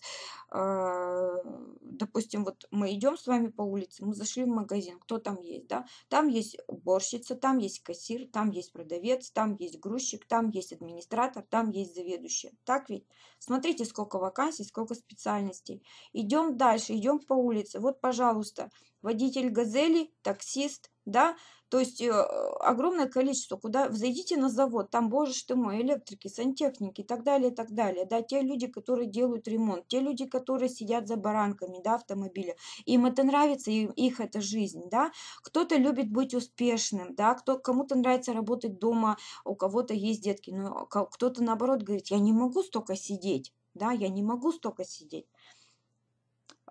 э, допустим, вот мы идем с вами по улице, мы зашли в магазин, кто там есть, да, там есть уборщица, там есть кассир, там есть продавец, там есть грузчик, там есть администратор, там есть заведующий, так ведь? Смотрите, сколько вакансий, сколько специальностей. Идем дальше, идем по улице, вот, пожалуйста, водитель газели, таксист, да, то есть э, огромное количество, куда зайдите на завод, там, боже ж ты мой, электрики, сантехники и так далее, и так далее. Да, те люди, которые делают ремонт, те люди, которые сидят за баранками, да, автомобиля, им это нравится, им, их это жизнь, да. Кто-то любит быть успешным, да, кто, кому-то нравится работать дома, у кого-то есть детки, но а, кто-то наоборот говорит, я не могу столько сидеть, да, я не могу столько сидеть.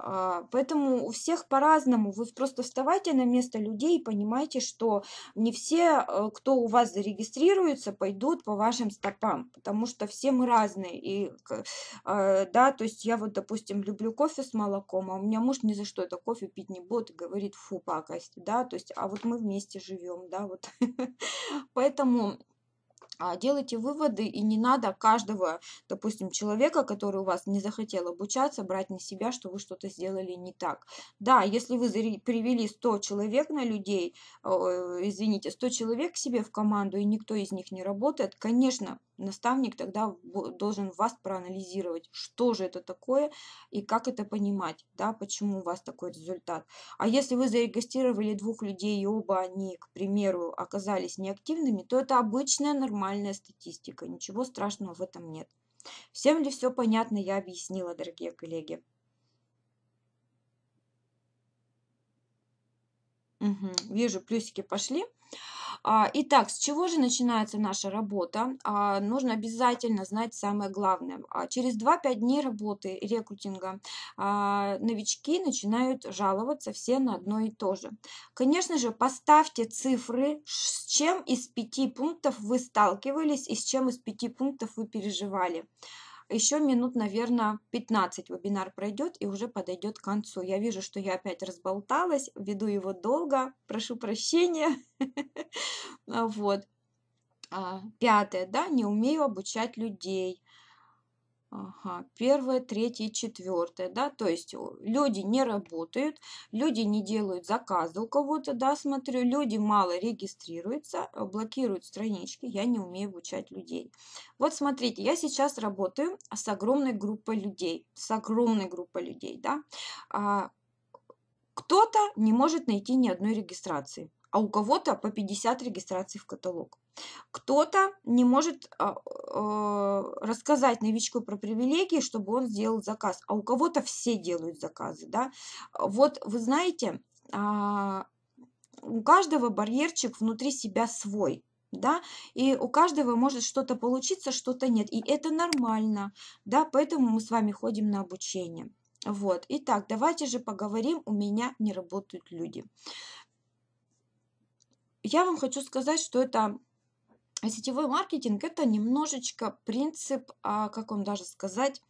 А, поэтому у всех по-разному. Вы просто вставайте на место людей и понимайте, что не все, э, кто у вас зарегистрируется, пойдут по вашим стопам, потому что все мы разные. И, э, да, то есть я вот, допустим, люблю кофе с молоком, а у меня муж ни за что это кофе пить не будет, говорит, фу, пакость, да, то есть, а вот мы вместе живем, да, вот. Поэтому а, делайте выводы, и не надо каждого, допустим, человека, который у вас не захотел обучаться, брать на себя, что вы что-то сделали не так. Да, если вы привели 100 человек на людей, извините, 100 человек к себе в команду, и никто из них не работает, конечно, наставник тогда должен вас проанализировать, что же это такое и как это понимать, да, почему у вас такой результат. А если вы зарегистрировали двух людей и оба они, к примеру, оказались неактивными, то это обычная нормальная статистика, ничего страшного в этом нет. Всем ли все понятно, я объяснила, дорогие коллеги. Угу, вижу, плюсики пошли. А, итак, с чего же начинается наша работа? А, нужно обязательно знать самое главное. А, через 2-5 дней работы рекрутинга новички начинают жаловаться все на одно и то же. Конечно же, поставьте цифры, с чем из пяти пунктов вы сталкивались и с чем из пяти пунктов вы переживали еще минут, наверное, 15 вебинар пройдет и уже подойдет к концу. Я вижу, что я опять разболталась, веду его долго, прошу прощения. Вот. А, пятое, да, не умею обучать людей. Ага, первое, третье, четвертое, да, то есть люди не работают, люди не делают заказы у кого-то, да, смотрю, люди мало регистрируются, э, блокируют странички, я не умею обучать людей. Вот смотрите, я сейчас работаю с огромной группой людей, с огромной группой людей, да, а, кто-то не может найти ни одной регистрации а у кого-то по 50 регистраций в каталог. Кто-то не может а, а, рассказать новичку про привилегии, чтобы он сделал заказ, а у кого-то все делают заказы. Да? Вот вы знаете, а, у каждого барьерчик внутри себя свой да, и у каждого может что-то получиться, что-то нет, и это нормально, да, поэтому мы с вами ходим на обучение. Вот, итак, давайте же поговорим, у меня не работают люди я вам хочу сказать, что это сетевой маркетинг – это немножечко принцип, а, как вам даже сказать,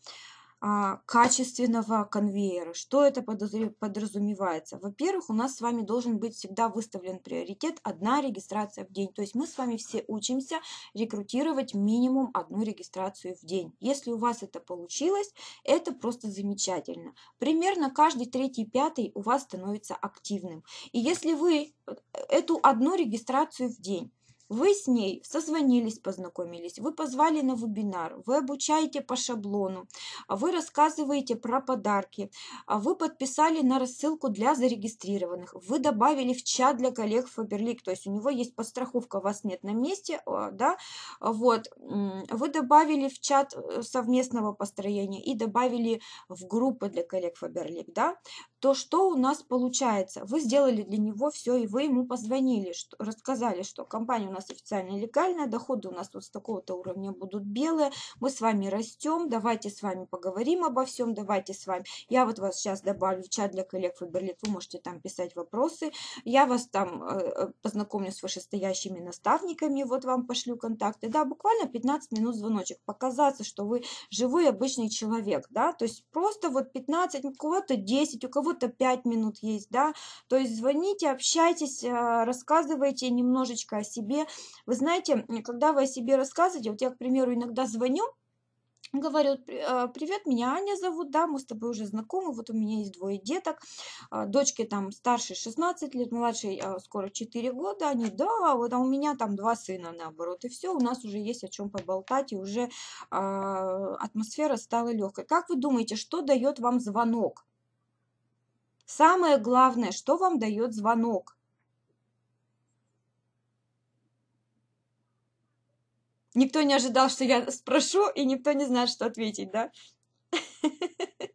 а, качественного конвейера. Что это подразумевается? Во-первых, у нас с вами должен быть всегда выставлен приоритет одна регистрация в день. То есть мы с вами все учимся рекрутировать минимум одну регистрацию в день. Если у вас это получилось, это просто замечательно. Примерно каждый третий, пятый у вас становится активным. И если вы э, эту одну регистрацию в день вы с ней созвонились, познакомились, вы позвали на вебинар, вы обучаете по шаблону, а вы рассказываете про подарки, а вы подписали на рассылку для зарегистрированных, вы добавили в чат для коллег Фаберлик, то есть у него есть подстраховка, вас нет на месте, а, да, вот, вы добавили в чат э, совместного построения и добавили в группы для коллег Фаберлик, да, то что у нас получается? Вы сделали для него все, и вы ему позвонили, что, рассказали, что компания у нас официально легальная, доходы у нас вот с такого-то уровня будут белые, мы с вами растем, давайте с вами поговорим обо всем, давайте с вами. Я вот вас сейчас добавлю в чат для коллег Фаберлик, вы можете там писать вопросы, я вас там э, э, познакомлю с вышестоящими наставниками, вот вам пошлю контакты. Да, буквально 15 минут звоночек, показаться, что вы живой обычный человек, да, то есть просто вот 15, у ну, кого-то 10, у кого кого-то 5 минут есть, да, то есть звоните, общайтесь, а, рассказывайте немножечко о себе. Вы знаете, когда вы о себе рассказываете, вот я, к примеру, иногда звоню, Говорю, а, привет, меня Аня зовут, да, мы с тобой уже знакомы, вот у меня есть двое деток, а, дочке там старшей 16 лет, младшей скоро 4 года, они, да, вот, а у меня там два сына, наоборот, и все, у нас уже есть о чем поболтать, и уже атмосфера стала легкой. Как вы думаете, что дает вам звонок? Самое главное, что вам дает звонок. Никто не ожидал, что я спрошу, и никто не знает, что ответить, да?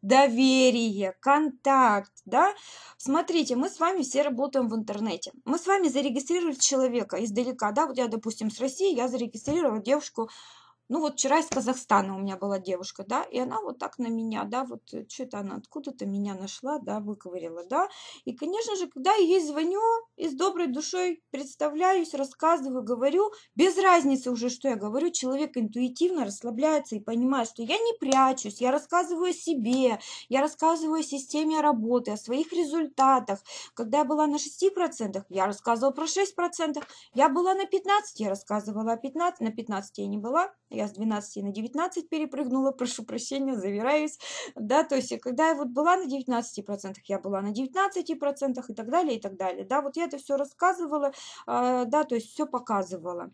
доверие, контакт, да? Смотрите, мы с вами все работаем в интернете. Мы с вами зарегистрировали человека издалека, да? Вот я, допустим, с России, я зарегистрировала девушку ну вот вчера из Казахстана у меня была девушка, да, и она вот так на меня, да, вот э, что-то она откуда-то меня нашла, да, выковырила, да. И, конечно же, когда я ей звоню и с доброй душой представляюсь, рассказываю, говорю, без разницы уже, что я говорю, человек интуитивно расслабляется и понимает, что я не прячусь, я рассказываю о себе, я рассказываю о системе работы, о своих результатах. Когда я была на 6%, я рассказывала про 6%, я была на 15%, я рассказывала о 15%, на 15% я не была, я я с 12 на 19 перепрыгнула, прошу прощения, завираюсь, да, то есть когда я вот была на 19%, я была на 19% и так далее, и так далее, да, вот я это все рассказывала, а, да, то есть все показывала.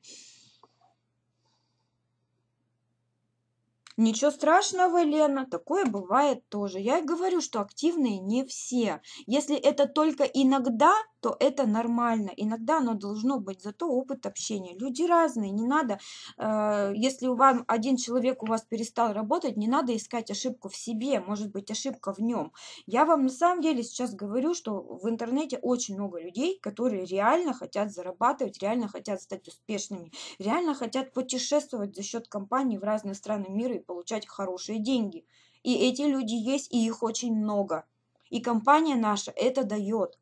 Ничего страшного, Лена, такое бывает тоже. Я и говорю, что активные не все. Если это только иногда, то это нормально. Иногда оно должно быть, зато опыт общения. Люди разные, не надо, э, если у вас один человек у вас перестал работать, не надо искать ошибку в себе, может быть ошибка в нем. Я вам на самом деле сейчас говорю, что в интернете очень много людей, которые реально хотят зарабатывать, реально хотят стать успешными, реально хотят путешествовать за счет компании в разные страны мира и получать хорошие деньги. И эти люди есть, и их очень много. И компания наша это дает.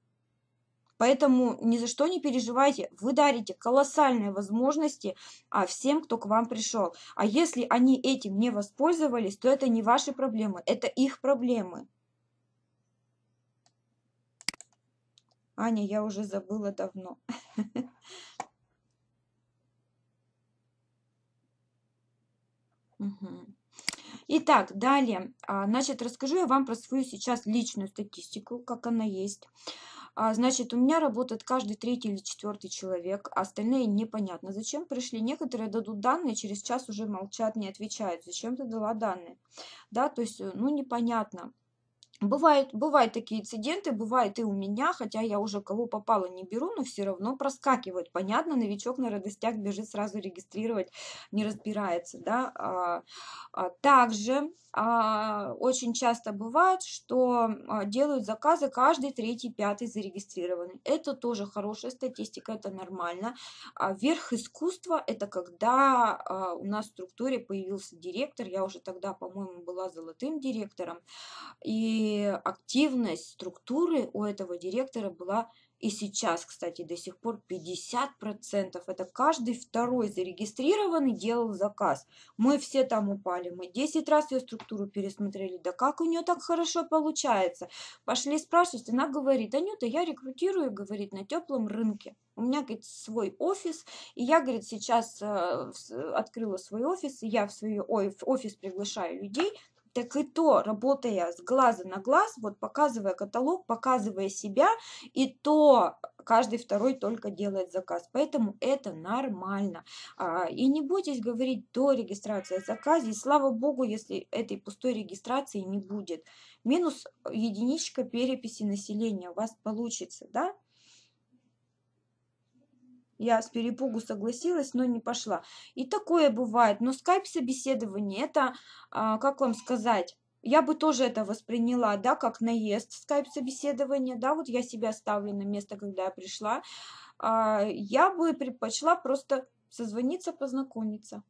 Поэтому ни за что не переживайте, вы дарите колоссальные возможности а, всем, кто к вам пришел. А если они этим не воспользовались, то это не ваши проблемы, это их проблемы. Аня, я уже забыла давно. Итак, далее, а, значит, расскажу я вам про свою сейчас личную статистику, как она есть. А, значит, у меня работает каждый третий или четвертый человек, а остальные непонятно. Зачем пришли? Некоторые дадут данные, через час уже молчат, не отвечают. Зачем ты дала данные? Да, то есть, э, ну, непонятно. Бывают, бывают такие инциденты, бывает и у меня, хотя я уже кого попало не беру, но все равно проскакивают. Понятно, новичок на радостях бежит сразу регистрировать, не разбирается. Да? А, а, также а, очень часто бывает, что а, делают заказы каждый третий, пятый зарегистрированный. Это тоже хорошая статистика, это нормально. А верх искусства – это когда а, у нас в структуре появился директор, я уже тогда, по-моему, была золотым директором, и активность структуры у этого директора была и сейчас, кстати, до сих пор 50%. Это каждый второй зарегистрированный делал заказ. Мы все там упали. Мы 10 раз ее структуру пересмотрели. Да как у нее так хорошо получается? Пошли спрашивать. Она говорит, Анюта, я рекрутирую, говорит, на теплом рынке. У меня, говорит, свой офис, и я, говорит, сейчас э, открыла свой офис, и я в свой офис приглашаю людей так и то, работая с глаза на глаз, вот показывая каталог, показывая себя, и то каждый второй только делает заказ. Поэтому это нормально. А, и не бойтесь говорить до регистрации о заказе. И слава богу, если этой пустой регистрации не будет. Минус единичка переписи населения у вас получится, да? Я с перепугу согласилась, но не пошла. И такое бывает. Но скайп-собеседование, это, а, как вам сказать, я бы тоже это восприняла, да, как наезд скайп собеседование да, вот я себя ставлю на место, когда я пришла. А, я бы предпочла просто созвониться, познакомиться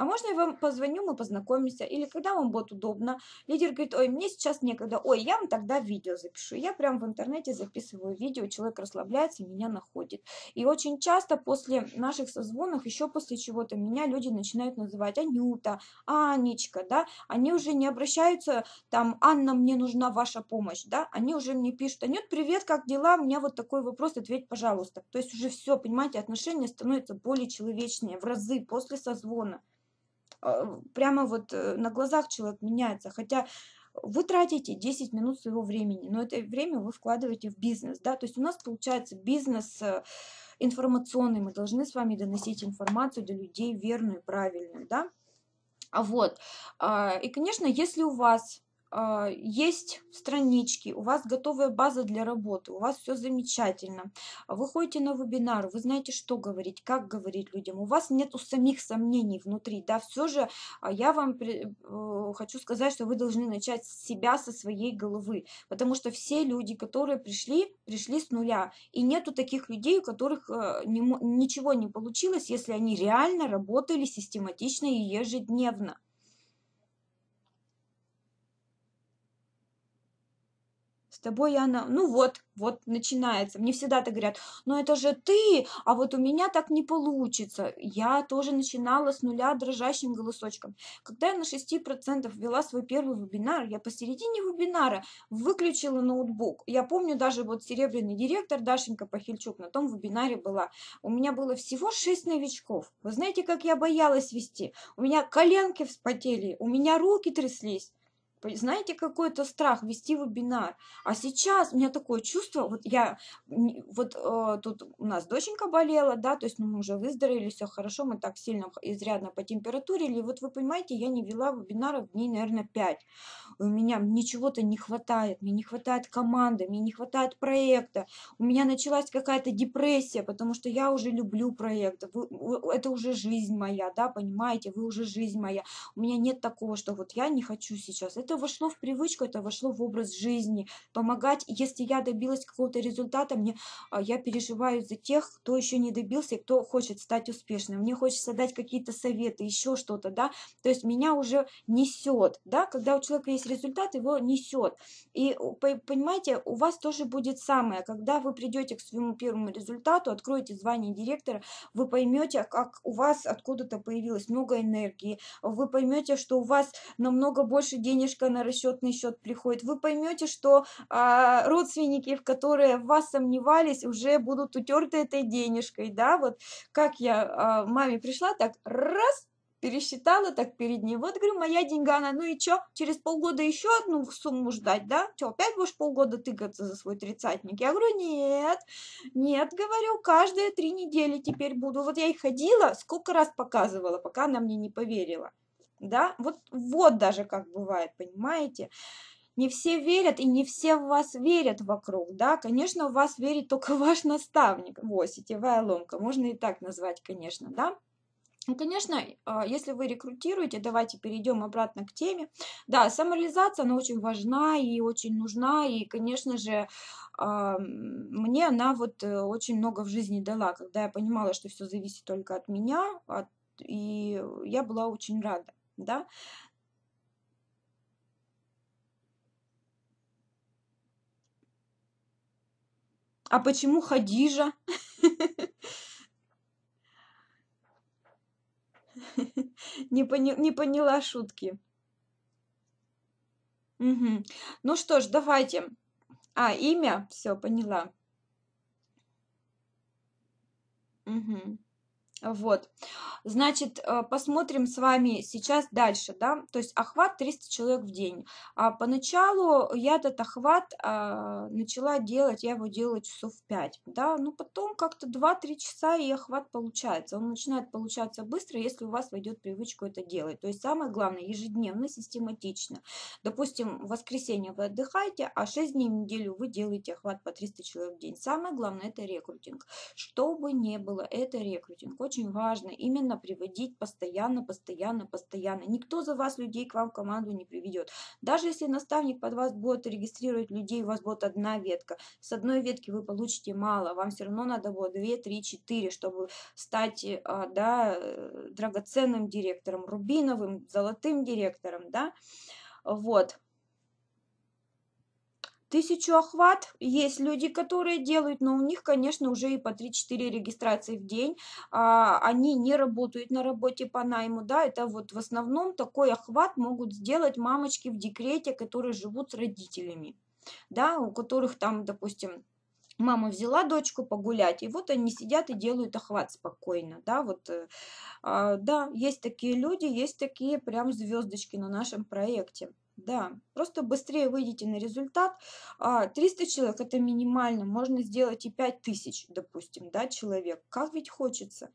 а можно я вам позвоню, мы познакомимся, или когда вам будет удобно. Лидер говорит, ой, мне сейчас некогда, ой, я вам тогда видео запишу. Я прям в интернете записываю видео, человек расслабляется, меня находит. И очень часто после наших созвонов, еще после чего-то, меня люди начинают называть Анюта, Анечка, да, они уже не обращаются, там, Анна, мне нужна ваша помощь, да, они уже мне пишут, Анют, привет, как дела, у меня вот такой вопрос, ответь, пожалуйста. То есть уже все, понимаете, отношения становятся более человечнее в разы после созвона. А, прямо вот э, на глазах человек меняется, хотя вы тратите 10 минут своего времени, но это время вы вкладываете в бизнес, да, то есть у нас получается бизнес э, информационный, мы должны с вами доносить информацию для людей верную, правильную, да, а вот, а, и, конечно, если у вас а, есть странички, у вас готовая база для работы, у вас все замечательно. Вы ходите на вебинар, вы знаете, что говорить, как говорить людям, у вас нет самих сомнений внутри, да, все же а, я вам э, хочу сказать, что вы должны начать с себя, со своей головы, потому что все люди, которые пришли, пришли с нуля, и нету таких людей, у которых э, ничего не получилось, если они реально работали систематично и ежедневно. тобой она... Ну вот, вот начинается. Мне всегда так говорят, ну это же ты, а вот у меня так не получится. Я тоже начинала с нуля дрожащим голосочком. Когда я на 6% вела свой первый вебинар, я посередине вебинара выключила ноутбук. Я помню даже вот серебряный директор Дашенька Пахильчук на том вебинаре была. У меня было всего 6 новичков. Вы знаете, как я боялась вести? У меня коленки вспотели, у меня руки тряслись. Знаете, какой то страх вести вебинар. А сейчас у меня такое чувство, вот я, вот э, тут у нас доченька болела, да, то есть ну, мы уже выздоровели, все хорошо, мы так сильно изрядно по температуре, или вот вы понимаете, я не вела вебинаров дней, наверное, 5. У меня ничего-то не хватает, мне не хватает команды, мне не хватает проекта, у меня началась какая-то депрессия, потому что я уже люблю проект, вы, это уже жизнь моя, да, понимаете, вы уже жизнь моя. У меня нет такого, что вот я не хочу сейчас, это это вошло в привычку, это вошло в образ жизни. Помогать, если я добилась какого-то результата, мне, а, я переживаю за тех, кто еще не добился и кто хочет стать успешным. Мне хочется дать какие-то советы, еще что-то, да. То есть меня уже несет, да, когда у человека есть результат, его несет. И понимаете, у вас тоже будет самое, когда вы придете к своему первому результату, откроете звание директора, вы поймете, как у вас откуда-то появилось много энергии, вы поймете, что у вас намного больше денежки что на расчетный счет приходит, вы поймете, что э, родственники, в которые в вас сомневались, уже будут утерты этой денежкой, да, вот как я э, маме пришла, так раз, пересчитала так перед ней, Вот, говорю, моя деньга, она, ну и чё, через полгода еще одну сумму ждать, да? Чё, опять будешь полгода тыкаться за свой тридцатник? Я говорю, нет, нет, говорю, каждые три недели теперь буду. Вот я и ходила, сколько раз показывала, пока она мне не поверила да, вот, вот даже как бывает, понимаете, не все верят и не все в вас верят вокруг, да, конечно, в вас верит только ваш наставник, вот, сетевая ломка, можно и так назвать, конечно, да, и, конечно, а, если вы рекрутируете, давайте перейдем обратно к теме. Да, самореализация, она очень важна и очень нужна, и, конечно же, а, мне она вот э, очень много в жизни дала, когда я понимала, что все зависит только от меня, от... и я была очень рада да. А почему Хадижа? не, пони, не поняла шутки. Угу. Ну что ж, давайте. А, имя? Все, поняла. Угу. Вот, значит, э, посмотрим с вами сейчас дальше, да, то есть охват 300 человек в день. А поначалу я этот охват а, начала делать, я его делала часов 5, да, ну потом как-то 2-3 часа и охват получается. Он начинает получаться быстро, если у вас войдет привычку это делать. То есть самое главное, ежедневно, систематично. Допустим, в воскресенье вы отдыхаете, а 6 дней в неделю вы делаете охват по 300 человек в день. Самое главное это рекрутинг. Что бы ни было, это рекрутинг очень важно именно приводить постоянно, постоянно, постоянно. Никто за вас людей к вам в команду не приведет. Даже если наставник под вас будет регистрировать людей, у вас будет одна ветка. С одной ветки вы получите мало, вам все равно надо будет 2, 3, 4, чтобы стать а, да, э, драгоценным директором, рубиновым, золотым директором. Да? Вот тысячу охват. Есть люди, которые делают, но у них, конечно, уже и по 3-4 регистрации в день. А, они не работают на работе по найму, да, это вот в основном такой охват могут сделать мамочки в декрете, которые живут с родителями, да, у которых там, допустим, мама взяла дочку погулять, и вот они сидят и делают охват спокойно, да, вот, э, а, да, есть такие люди, есть такие прям звездочки на нашем проекте. Да, просто быстрее выйдите на результат. 300 а, человек – это минимально, можно сделать и 5000, допустим, да, человек, как ведь хочется.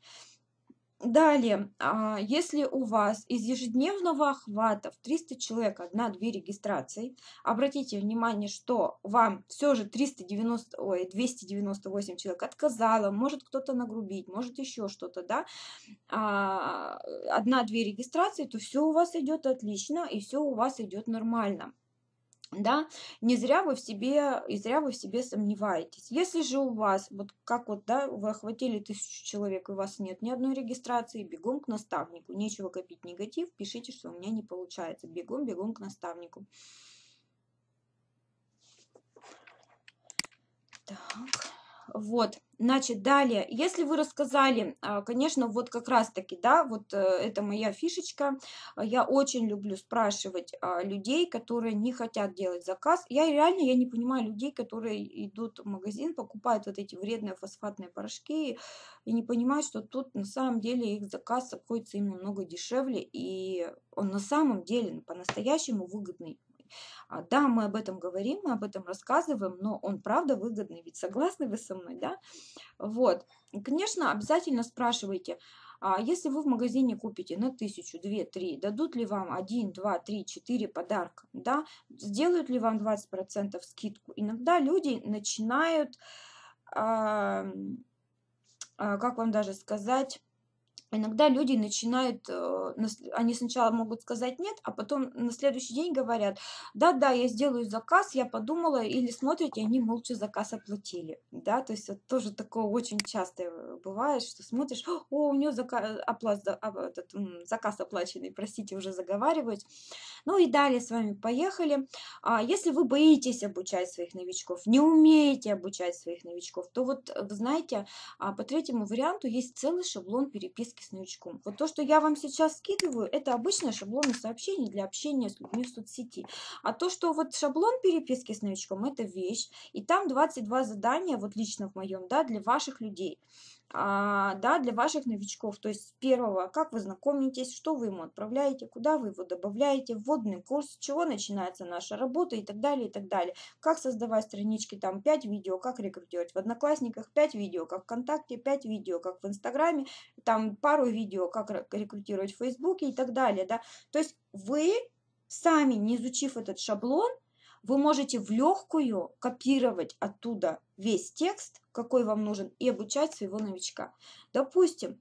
Далее, а, если у вас из ежедневного охвата в 300 человек одна-две регистрации, обратите внимание, что вам все же 390, ой, 298 человек отказало, может кто-то нагрубить, может еще что-то, да, а, одна-две регистрации, то все у вас идет отлично и все у вас идет нормально да, не зря вы в себе, и зря вы в себе сомневаетесь. Если же у вас, вот как вот, да, вы охватили тысячу человек, и у вас нет ни одной регистрации, бегом к наставнику, нечего копить негатив, пишите, что у меня не получается, бегом, бегом к наставнику. Так. Вот, значит, далее, если вы рассказали, а, конечно, вот как раз-таки, да, вот э, это моя фишечка, а, я очень люблю спрашивать а, людей, которые не хотят делать заказ. Я реально, я не понимаю людей, которые идут в магазин, покупают вот эти вредные фосфатные порошки и не понимают, что тут на самом деле их заказ обходится им намного дешевле, и он на самом деле ну, по-настоящему выгодный. А, да, мы об этом говорим, мы об этом рассказываем, но он правда выгодный, ведь согласны вы со мной, да? Вот, конечно, обязательно спрашивайте, а если вы в магазине купите на тысячу, две, три, дадут ли вам один, два, три, четыре подарка, да? Сделают ли вам 20% скидку? Иногда люди начинают, а, а, как вам даже сказать, Иногда люди начинают, э, они сначала могут сказать нет, а потом на следующий день говорят, да-да, я сделаю заказ, я подумала, или смотрят, они молча заказ оплатили. Да, то есть это тоже такое очень часто э, бывает, что смотришь, о, у нее заказ, э, оплат, а, этот, заказ оплаченный, простите, уже заговаривать. Ну и далее с вами поехали. А если вы боитесь обучать своих новичков, не умеете обучать своих новичков, то вот, знаете, а по третьему варианту есть целый шаблон переписки с новичком. Вот то, что я вам сейчас скидываю, это обычные шаблоны сообщений для общения с людьми в соцсети. А то, что вот шаблон переписки с новичком, это вещь. И там 22 задания, вот лично в моем, да, для ваших людей. А, да, для ваших новичков. То есть с первого, как вы знакомитесь, что вы ему отправляете, куда вы его добавляете, вводный курс, с чего начинается наша работа и так далее, и так далее. Как создавать странички, там 5 видео, как рекрутировать в Одноклассниках, 5 видео, как ВКонтакте, 5 видео, как в Инстаграме, там пару видео, как рекрутировать в Фейсбуке и так далее, да. То есть вы сами, не изучив этот шаблон, вы можете в легкую копировать оттуда весь текст, какой вам нужен, и обучать своего новичка. Допустим,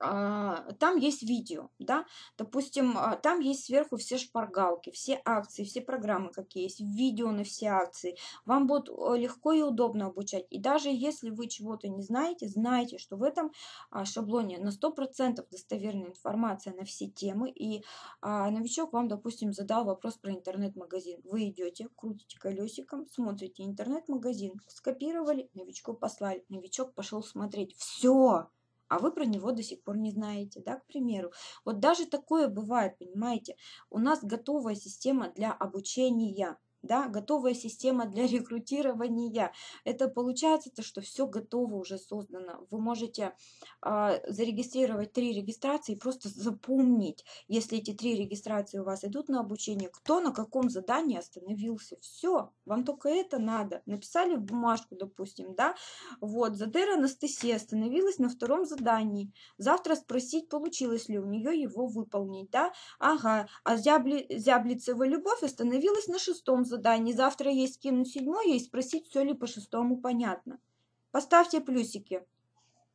а, там есть видео, да, допустим, а, там есть сверху все шпаргалки, все акции, все программы, какие есть, видео на все акции. Вам будет легко и удобно обучать. И даже если вы чего-то не знаете, знайте, что в этом а, шаблоне на 100% достоверная информация на все темы. И новичок вам, допустим, задал вопрос про интернет-магазин. Вы идете, крутите колесиком, смотрите интернет-магазин, скопировали, новичку послали, новичок пошел смотреть. Все! а вы про него до сих пор не знаете, да, к примеру. Вот даже такое бывает, понимаете. У нас готовая система для обучения, да, готовая система для рекрутирования. Это получается, то, что все готово уже создано. Вы можете э, зарегистрировать три регистрации и просто запомнить, если эти три регистрации у вас идут на обучение, кто на каком задании остановился. Все, вам только это надо. Написали в бумажку, допустим, да, вот, Задер Анастасия остановилась на втором задании. Завтра спросить, получилось ли у нее его выполнить, да, ага, а Зябли, Зяблицева Любовь остановилась на шестом задании завтра есть кинуть седьмое и спросить, все ли по шестому понятно. Поставьте плюсики.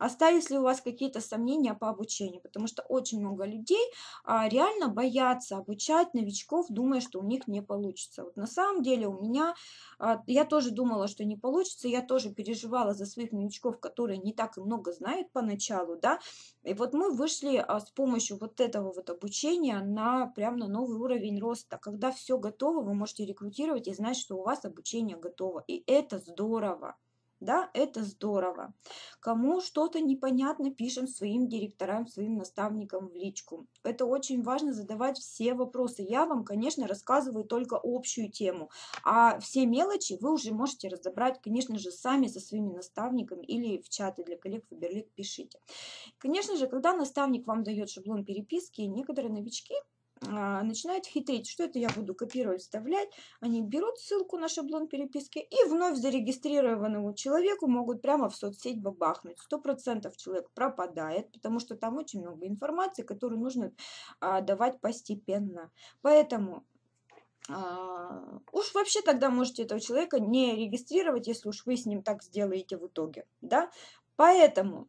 Остались ли у вас какие-то сомнения по обучению? Потому что очень много людей а, реально боятся обучать новичков, думая, что у них не получится. Вот на самом деле у меня, а, я тоже думала, что не получится, я тоже переживала за своих новичков, которые не так и много знают поначалу, да. И вот мы вышли а, с помощью вот этого вот обучения на прям на новый уровень роста. Когда все готово, вы можете рекрутировать и знать, что у вас обучение готово. И это здорово да, это здорово. Кому что-то непонятно, пишем своим директорам, своим наставникам в личку. Это очень важно задавать все вопросы. Я вам, конечно, рассказываю только общую тему, а все мелочи вы уже можете разобрать, конечно же, сами со своими наставниками или в чаты для коллег в Фаберлик пишите. Конечно же, когда наставник вам дает шаблон переписки, некоторые новички – а, начинают хитрить, что это я буду копировать, вставлять. Они берут ссылку на шаблон переписки и вновь зарегистрированному человеку могут прямо в соцсеть бабахнуть. Сто процентов человек пропадает, потому что там очень много информации, которую нужно а, давать постепенно. Поэтому а, уж вообще тогда можете этого человека не регистрировать, если уж вы с ним так сделаете в итоге, да. Поэтому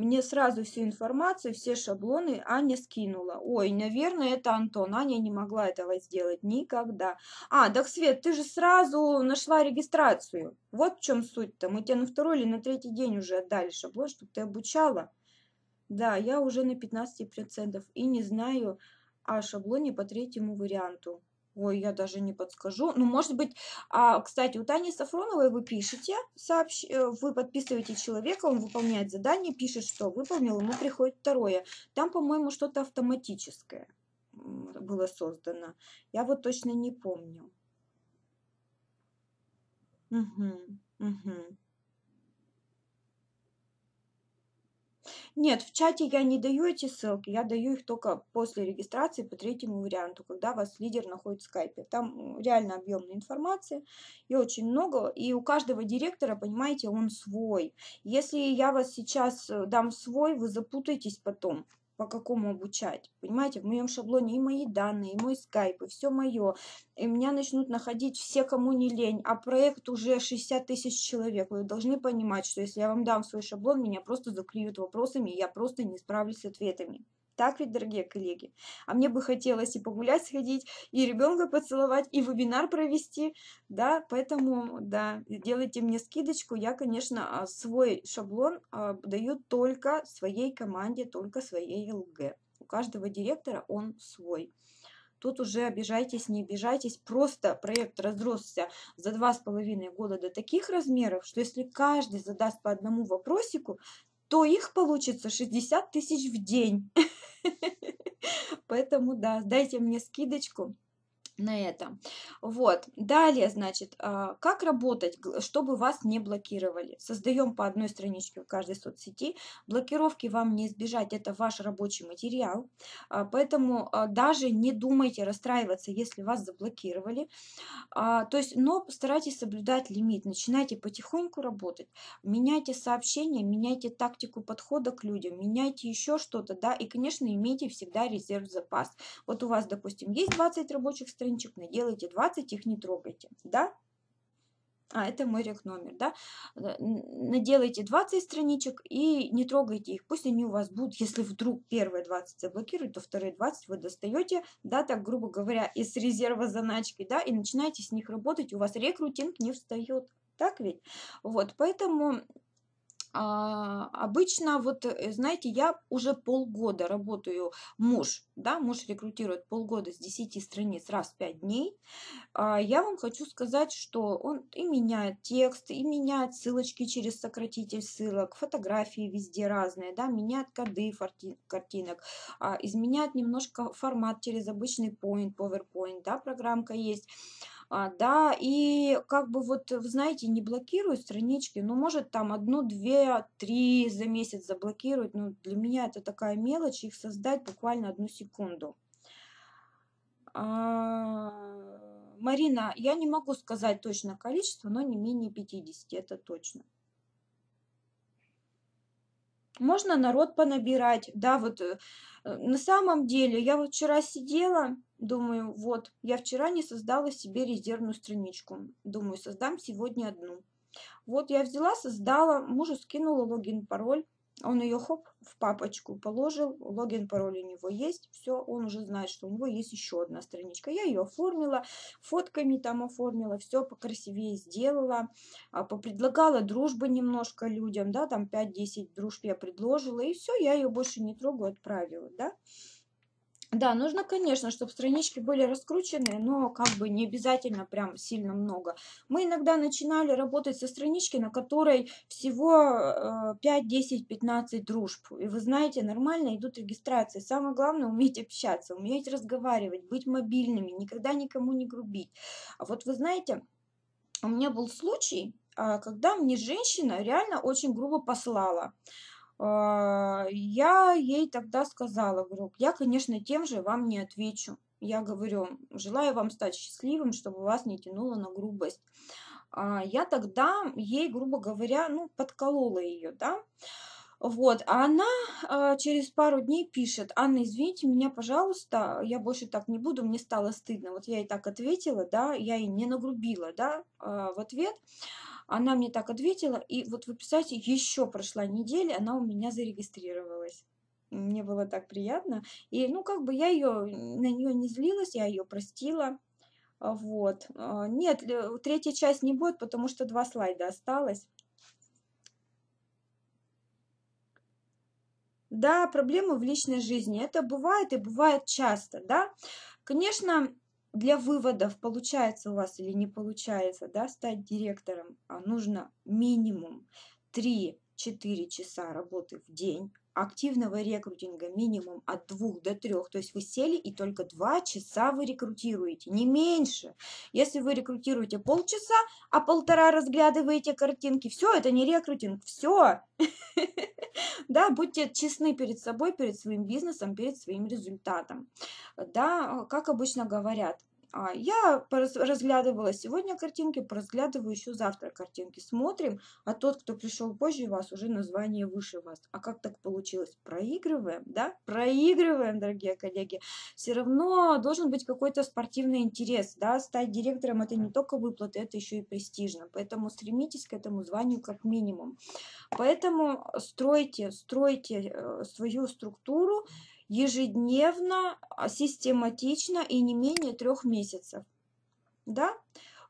мне сразу всю информацию, все шаблоны Аня скинула. Ой, наверное, это Антон. Аня не могла этого сделать никогда. А, так, Свет, ты же сразу нашла регистрацию. Вот в чем суть-то. Мы тебе на второй или на третий день уже отдали шаблон, чтобы ты обучала. Да, я уже на 15% и не знаю о шаблоне по третьему варианту. Ой, я даже не подскажу. Ну, может быть, а, кстати, у Тани Сафроновой вы пишете, сообщ... Э, вы подписываете человека, он выполняет задание, пишет, что выполнил, ему приходит второе. Там, по-моему, что-то автоматическое было создано. Я вот точно не помню. Угу, угу. Нет, в чате я не даю эти ссылки, я даю их только после регистрации по третьему варианту, когда вас лидер находит в скайпе. Там реально объемная информация, и очень много, и у каждого директора, понимаете, он свой. Если я вас сейчас э, дам свой, вы запутаетесь потом по какому обучать. Понимаете, в моем шаблоне и мои данные, и мой скайп, и все мое. И меня начнут находить все, кому не лень. А проект уже 60 тысяч человек. Вы должны понимать, что если я вам дам свой шаблон, меня просто заклюют вопросами, и я просто не справлюсь с ответами. Так ведь, дорогие коллеги? А мне бы хотелось и погулять сходить, и ребенка поцеловать, и вебинар провести, да, поэтому, да, делайте мне скидочку. Я, конечно, а, свой шаблон а, даю только своей команде, только своей ЛГ. У каждого директора он свой. Тут уже обижайтесь, не обижайтесь. Просто проект разросся за два с половиной года до таких размеров, что если каждый задаст по одному вопросику, то их получится 60 тысяч в день. Поэтому, да, дайте мне скидочку на это. Вот. Далее, значит, а, как работать, чтобы вас не блокировали. Создаем по одной страничке в каждой соцсети. Блокировки вам не избежать, это ваш рабочий материал. А, поэтому а, даже не думайте расстраиваться, если вас заблокировали. То есть, но старайтесь соблюдать лимит. Начинайте потихоньку работать. Меняйте сообщения, меняйте тактику подхода к людям, меняйте еще что-то, да, и, конечно, имейте всегда резерв запас. Вот у вас, допустим, есть 20 рабочих страниц, рынчик делайте 20 их не трогайте, да? А, это мой рек номер, да? Э, наделайте 20 страничек и не трогайте их, пусть они у вас будут. Если вдруг первые 20 заблокируют, то вторые 20 вы достаете, да, так, грубо говоря, из резерва заначки, да, и начинаете с них работать, у вас рекрутинг не встает. Так ведь? Вот, поэтому а, обычно, вот, э, знаете, я уже полгода работаю, муж, да, муж рекрутирует полгода с 10 страниц раз в 5 дней. А, я вам хочу сказать, что он и меняет текст, и меняет ссылочки через сократитель ссылок, фотографии везде разные, да, меняет коды картинок, а, изменяет немножко формат через обычный Point, PowerPoint, да, программка есть. А, да, и как бы вот, вы знаете, не блокирую странички, ну, может, там одну, две, три за месяц заблокировать, но ну, для меня это такая мелочь, их создать буквально одну секунду. А, Марина, я не могу сказать точно количество, но не менее 50, это точно. Можно народ понабирать, да, вот э, на самом деле я вот вчера сидела, Думаю, вот, я вчера не создала себе резервную страничку. Думаю, создам сегодня одну. Вот я взяла, создала, мужу скинула логин, пароль. Он ее хоп в папочку положил, логин, пароль у него есть, все, он уже знает, что у него есть еще одна страничка. Я ее оформила, фотками там оформила, все покрасивее сделала, а, попредлагала дружбы немножко людям, да, там 5-10 дружб я предложила, и все, я ее больше не трогаю, отправила, да. Да, нужно, конечно, чтобы странички были раскручены, но как бы не обязательно прям сильно много. Мы иногда начинали работать со странички, на которой всего 5, 10, 15 дружб. И вы знаете, нормально идут регистрации. Самое главное – уметь общаться, уметь разговаривать, быть мобильными, никогда никому не грубить. А вот вы знаете, у меня был случай, а, когда мне женщина реально очень грубо послала. А, я ей тогда сказала, говорю, я, конечно, тем же вам не отвечу. Я говорю, желаю вам стать счастливым, чтобы вас не тянуло на грубость. А, я тогда ей, грубо говоря, ну, подколола ее, да. Вот, а она а, через пару дней пишет, Анна, извините меня, пожалуйста, я больше так не буду, мне стало стыдно. Вот я ей так ответила, да, я ей не нагрубила, да, в ответ. Она мне так ответила, и вот вы представляете, еще прошла неделя, она у меня зарегистрировалась. Мне было так приятно. И, ну, как бы я ее, на нее не злилась, я ее простила. А, вот. А, нет, третья часть не будет, потому что два слайда осталось. Да, проблемы в личной жизни. Это бывает и бывает часто, да. Конечно, для выводов, получается у вас или не получается, да, стать директором, а нужно минимум 3-4 часа работы в день, активного рекрутинга минимум от двух до трех, то есть вы сели и только два часа вы рекрутируете, не меньше. Если вы рекрутируете полчаса, а полтора разглядываете картинки, все, это не рекрутинг, все. Да, будьте честны перед собой, перед своим бизнесом, перед своим результатом. Да, как обычно говорят, а, я разглядывала сегодня картинки, поразглядываю еще завтра картинки. Смотрим, а тот, кто пришел позже вас, уже название выше вас. А как так получилось? Проигрываем, да? Проигрываем, дорогие коллеги. Все равно должен быть какой-то спортивный интерес, да? Стать директором – это не только выплаты, это еще и престижно. Поэтому стремитесь к этому званию как минимум. Поэтому стройте, стройте э, свою структуру, ежедневно, а, систематично и не менее трех месяцев. Да?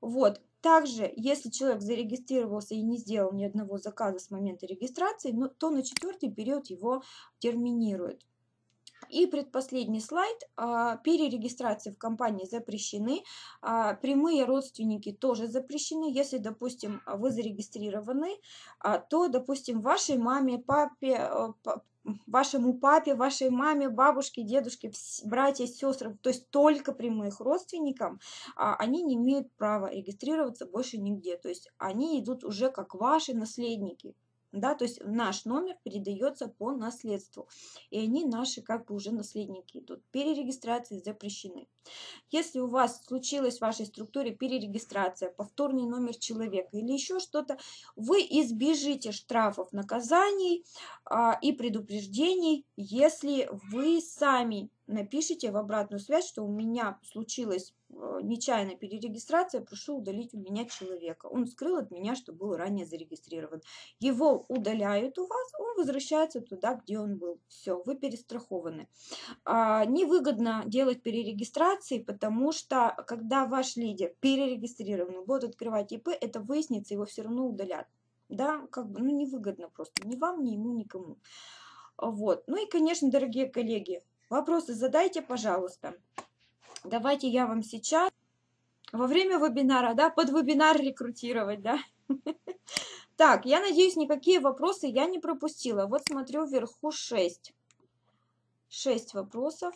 Вот. Также, если человек зарегистрировался и не сделал ни одного заказа с момента регистрации, ну, то на четвертый период его терминируют. И предпоследний слайд. А, перерегистрации в компании запрещены. А, прямые родственники тоже запрещены. Если, допустим, вы зарегистрированы, то, допустим, вашей маме, папе, э, вашему папе, вашей маме, бабушке, дедушке, братья, сестры, то есть только прямых родственникам, а, они не имеют права регистрироваться больше нигде. То есть они идут уже как ваши наследники да, то есть наш номер передается по наследству, и они наши как бы уже наследники идут. Перерегистрации запрещены. Если у вас случилась в вашей структуре перерегистрация, повторный номер человека или еще что-то, вы избежите штрафов, наказаний а, и предупреждений, если вы сами напишите в обратную связь, что у меня случилась э, нечаянная перерегистрация, прошу удалить у меня человека. Он скрыл от меня, что был ранее зарегистрирован. Его удаляют у вас, он возвращается туда, где он был. Все, вы перестрахованы. А, невыгодно делать перерегистрации, потому что когда ваш лидер перерегистрирован, будет открывать ИП, это выяснится, его все равно удалят. Да, как бы, ну, невыгодно просто ни вам, ни ему, никому. Вот. Ну и, конечно, дорогие коллеги, Вопросы задайте, пожалуйста. Давайте я вам сейчас во время вебинара, да, под вебинар рекрутировать, да. Так, я надеюсь, никакие вопросы я не пропустила. Вот смотрю вверху 6. 6 вопросов.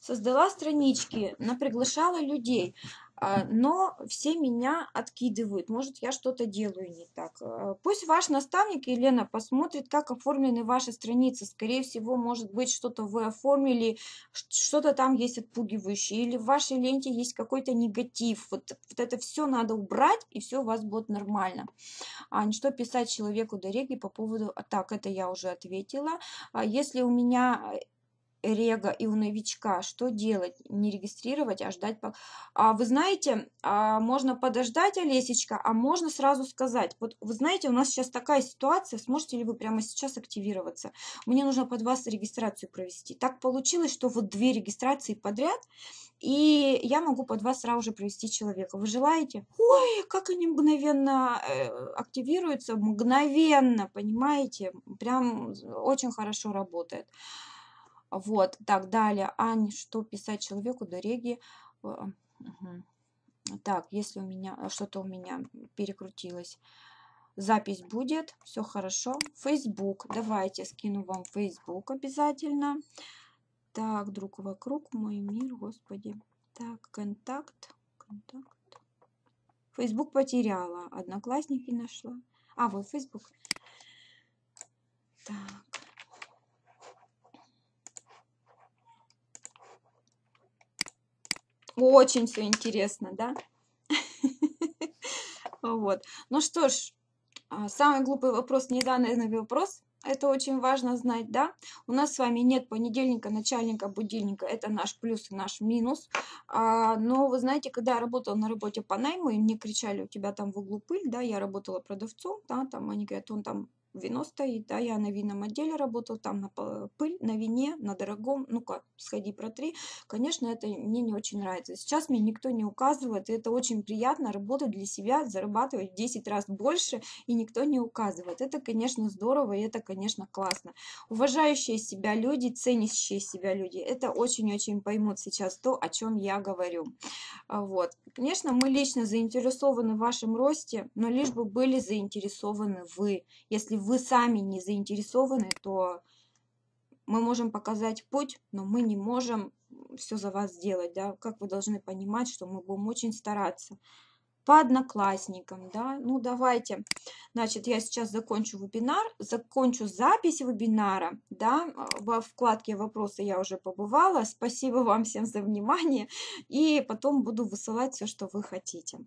Создала странички, наприглашала людей. А, но все меня откидывают, может, я что-то делаю не так. А, пусть ваш наставник Елена посмотрит, как оформлены ваши страницы. Скорее всего, может быть, что-то вы оформили, что-то там есть отпугивающее, или в вашей ленте есть какой-то негатив. Вот, вот это все надо убрать, и все у вас будет нормально. А что писать человеку до реги по поводу... «А так, это я уже ответила. Если у меня э, рега и у новичка. Что делать? Не регистрировать, а ждать. А вы знаете, а можно подождать, Олесечка, а можно сразу сказать. Вот вы знаете, у нас сейчас такая ситуация, сможете ли вы прямо сейчас активироваться? Мне нужно под вас регистрацию провести. Так получилось, что вот две регистрации подряд, и я могу под вас сразу же провести человека. Вы желаете? Ой, как они мгновенно э, активируются, мгновенно, понимаете? Прям очень хорошо работает. Вот, так, далее. Ань, что писать человеку до реги? Э, так, если у меня э, что-то у меня перекрутилось. Запись будет, все хорошо. Facebook, давайте скину вам Facebook обязательно. Так, друг вокруг, мой мир, господи. Так, контакт, контакт. Facebook потеряла, одноклассники нашла. А, вот Facebook. Так. Очень все интересно, да? Вот. Ну что ж, а, самый глупый вопрос, не неданный вопрос. Это очень важно знать, да? У нас с вами нет понедельника, начальника, будильника. Это наш плюс и наш минус. А, но вы знаете, когда я работала на работе по найму, и мне кричали, у тебя там в углу пыль, да, я работала продавцом, да, там они говорят, он там вино стоит, да, я на винном отделе работал, там на пыль, на вине, на дорогом, ну-ка, сходи, протри. Конечно, это мне не очень нравится. Сейчас мне никто не указывает, и это очень приятно работать для себя, зарабатывать в 10 раз больше, и никто не указывает. Это, конечно, здорово, и это, конечно, классно. Уважающие себя люди, ценящие себя люди, это очень-очень поймут сейчас то, о чем я говорю. А, вот. Конечно, мы лично заинтересованы в вашем росте, но лишь бы были заинтересованы вы. Если вы сами не заинтересованы, то мы можем показать путь, но мы не можем все за вас сделать, да, как вы должны понимать, что мы будем очень стараться. По одноклассникам, да, ну давайте, значит, я сейчас закончу вебинар, закончу запись вебинара, да, во вкладке вопросы я уже побывала, спасибо вам всем за внимание, и потом буду высылать все, что вы хотите.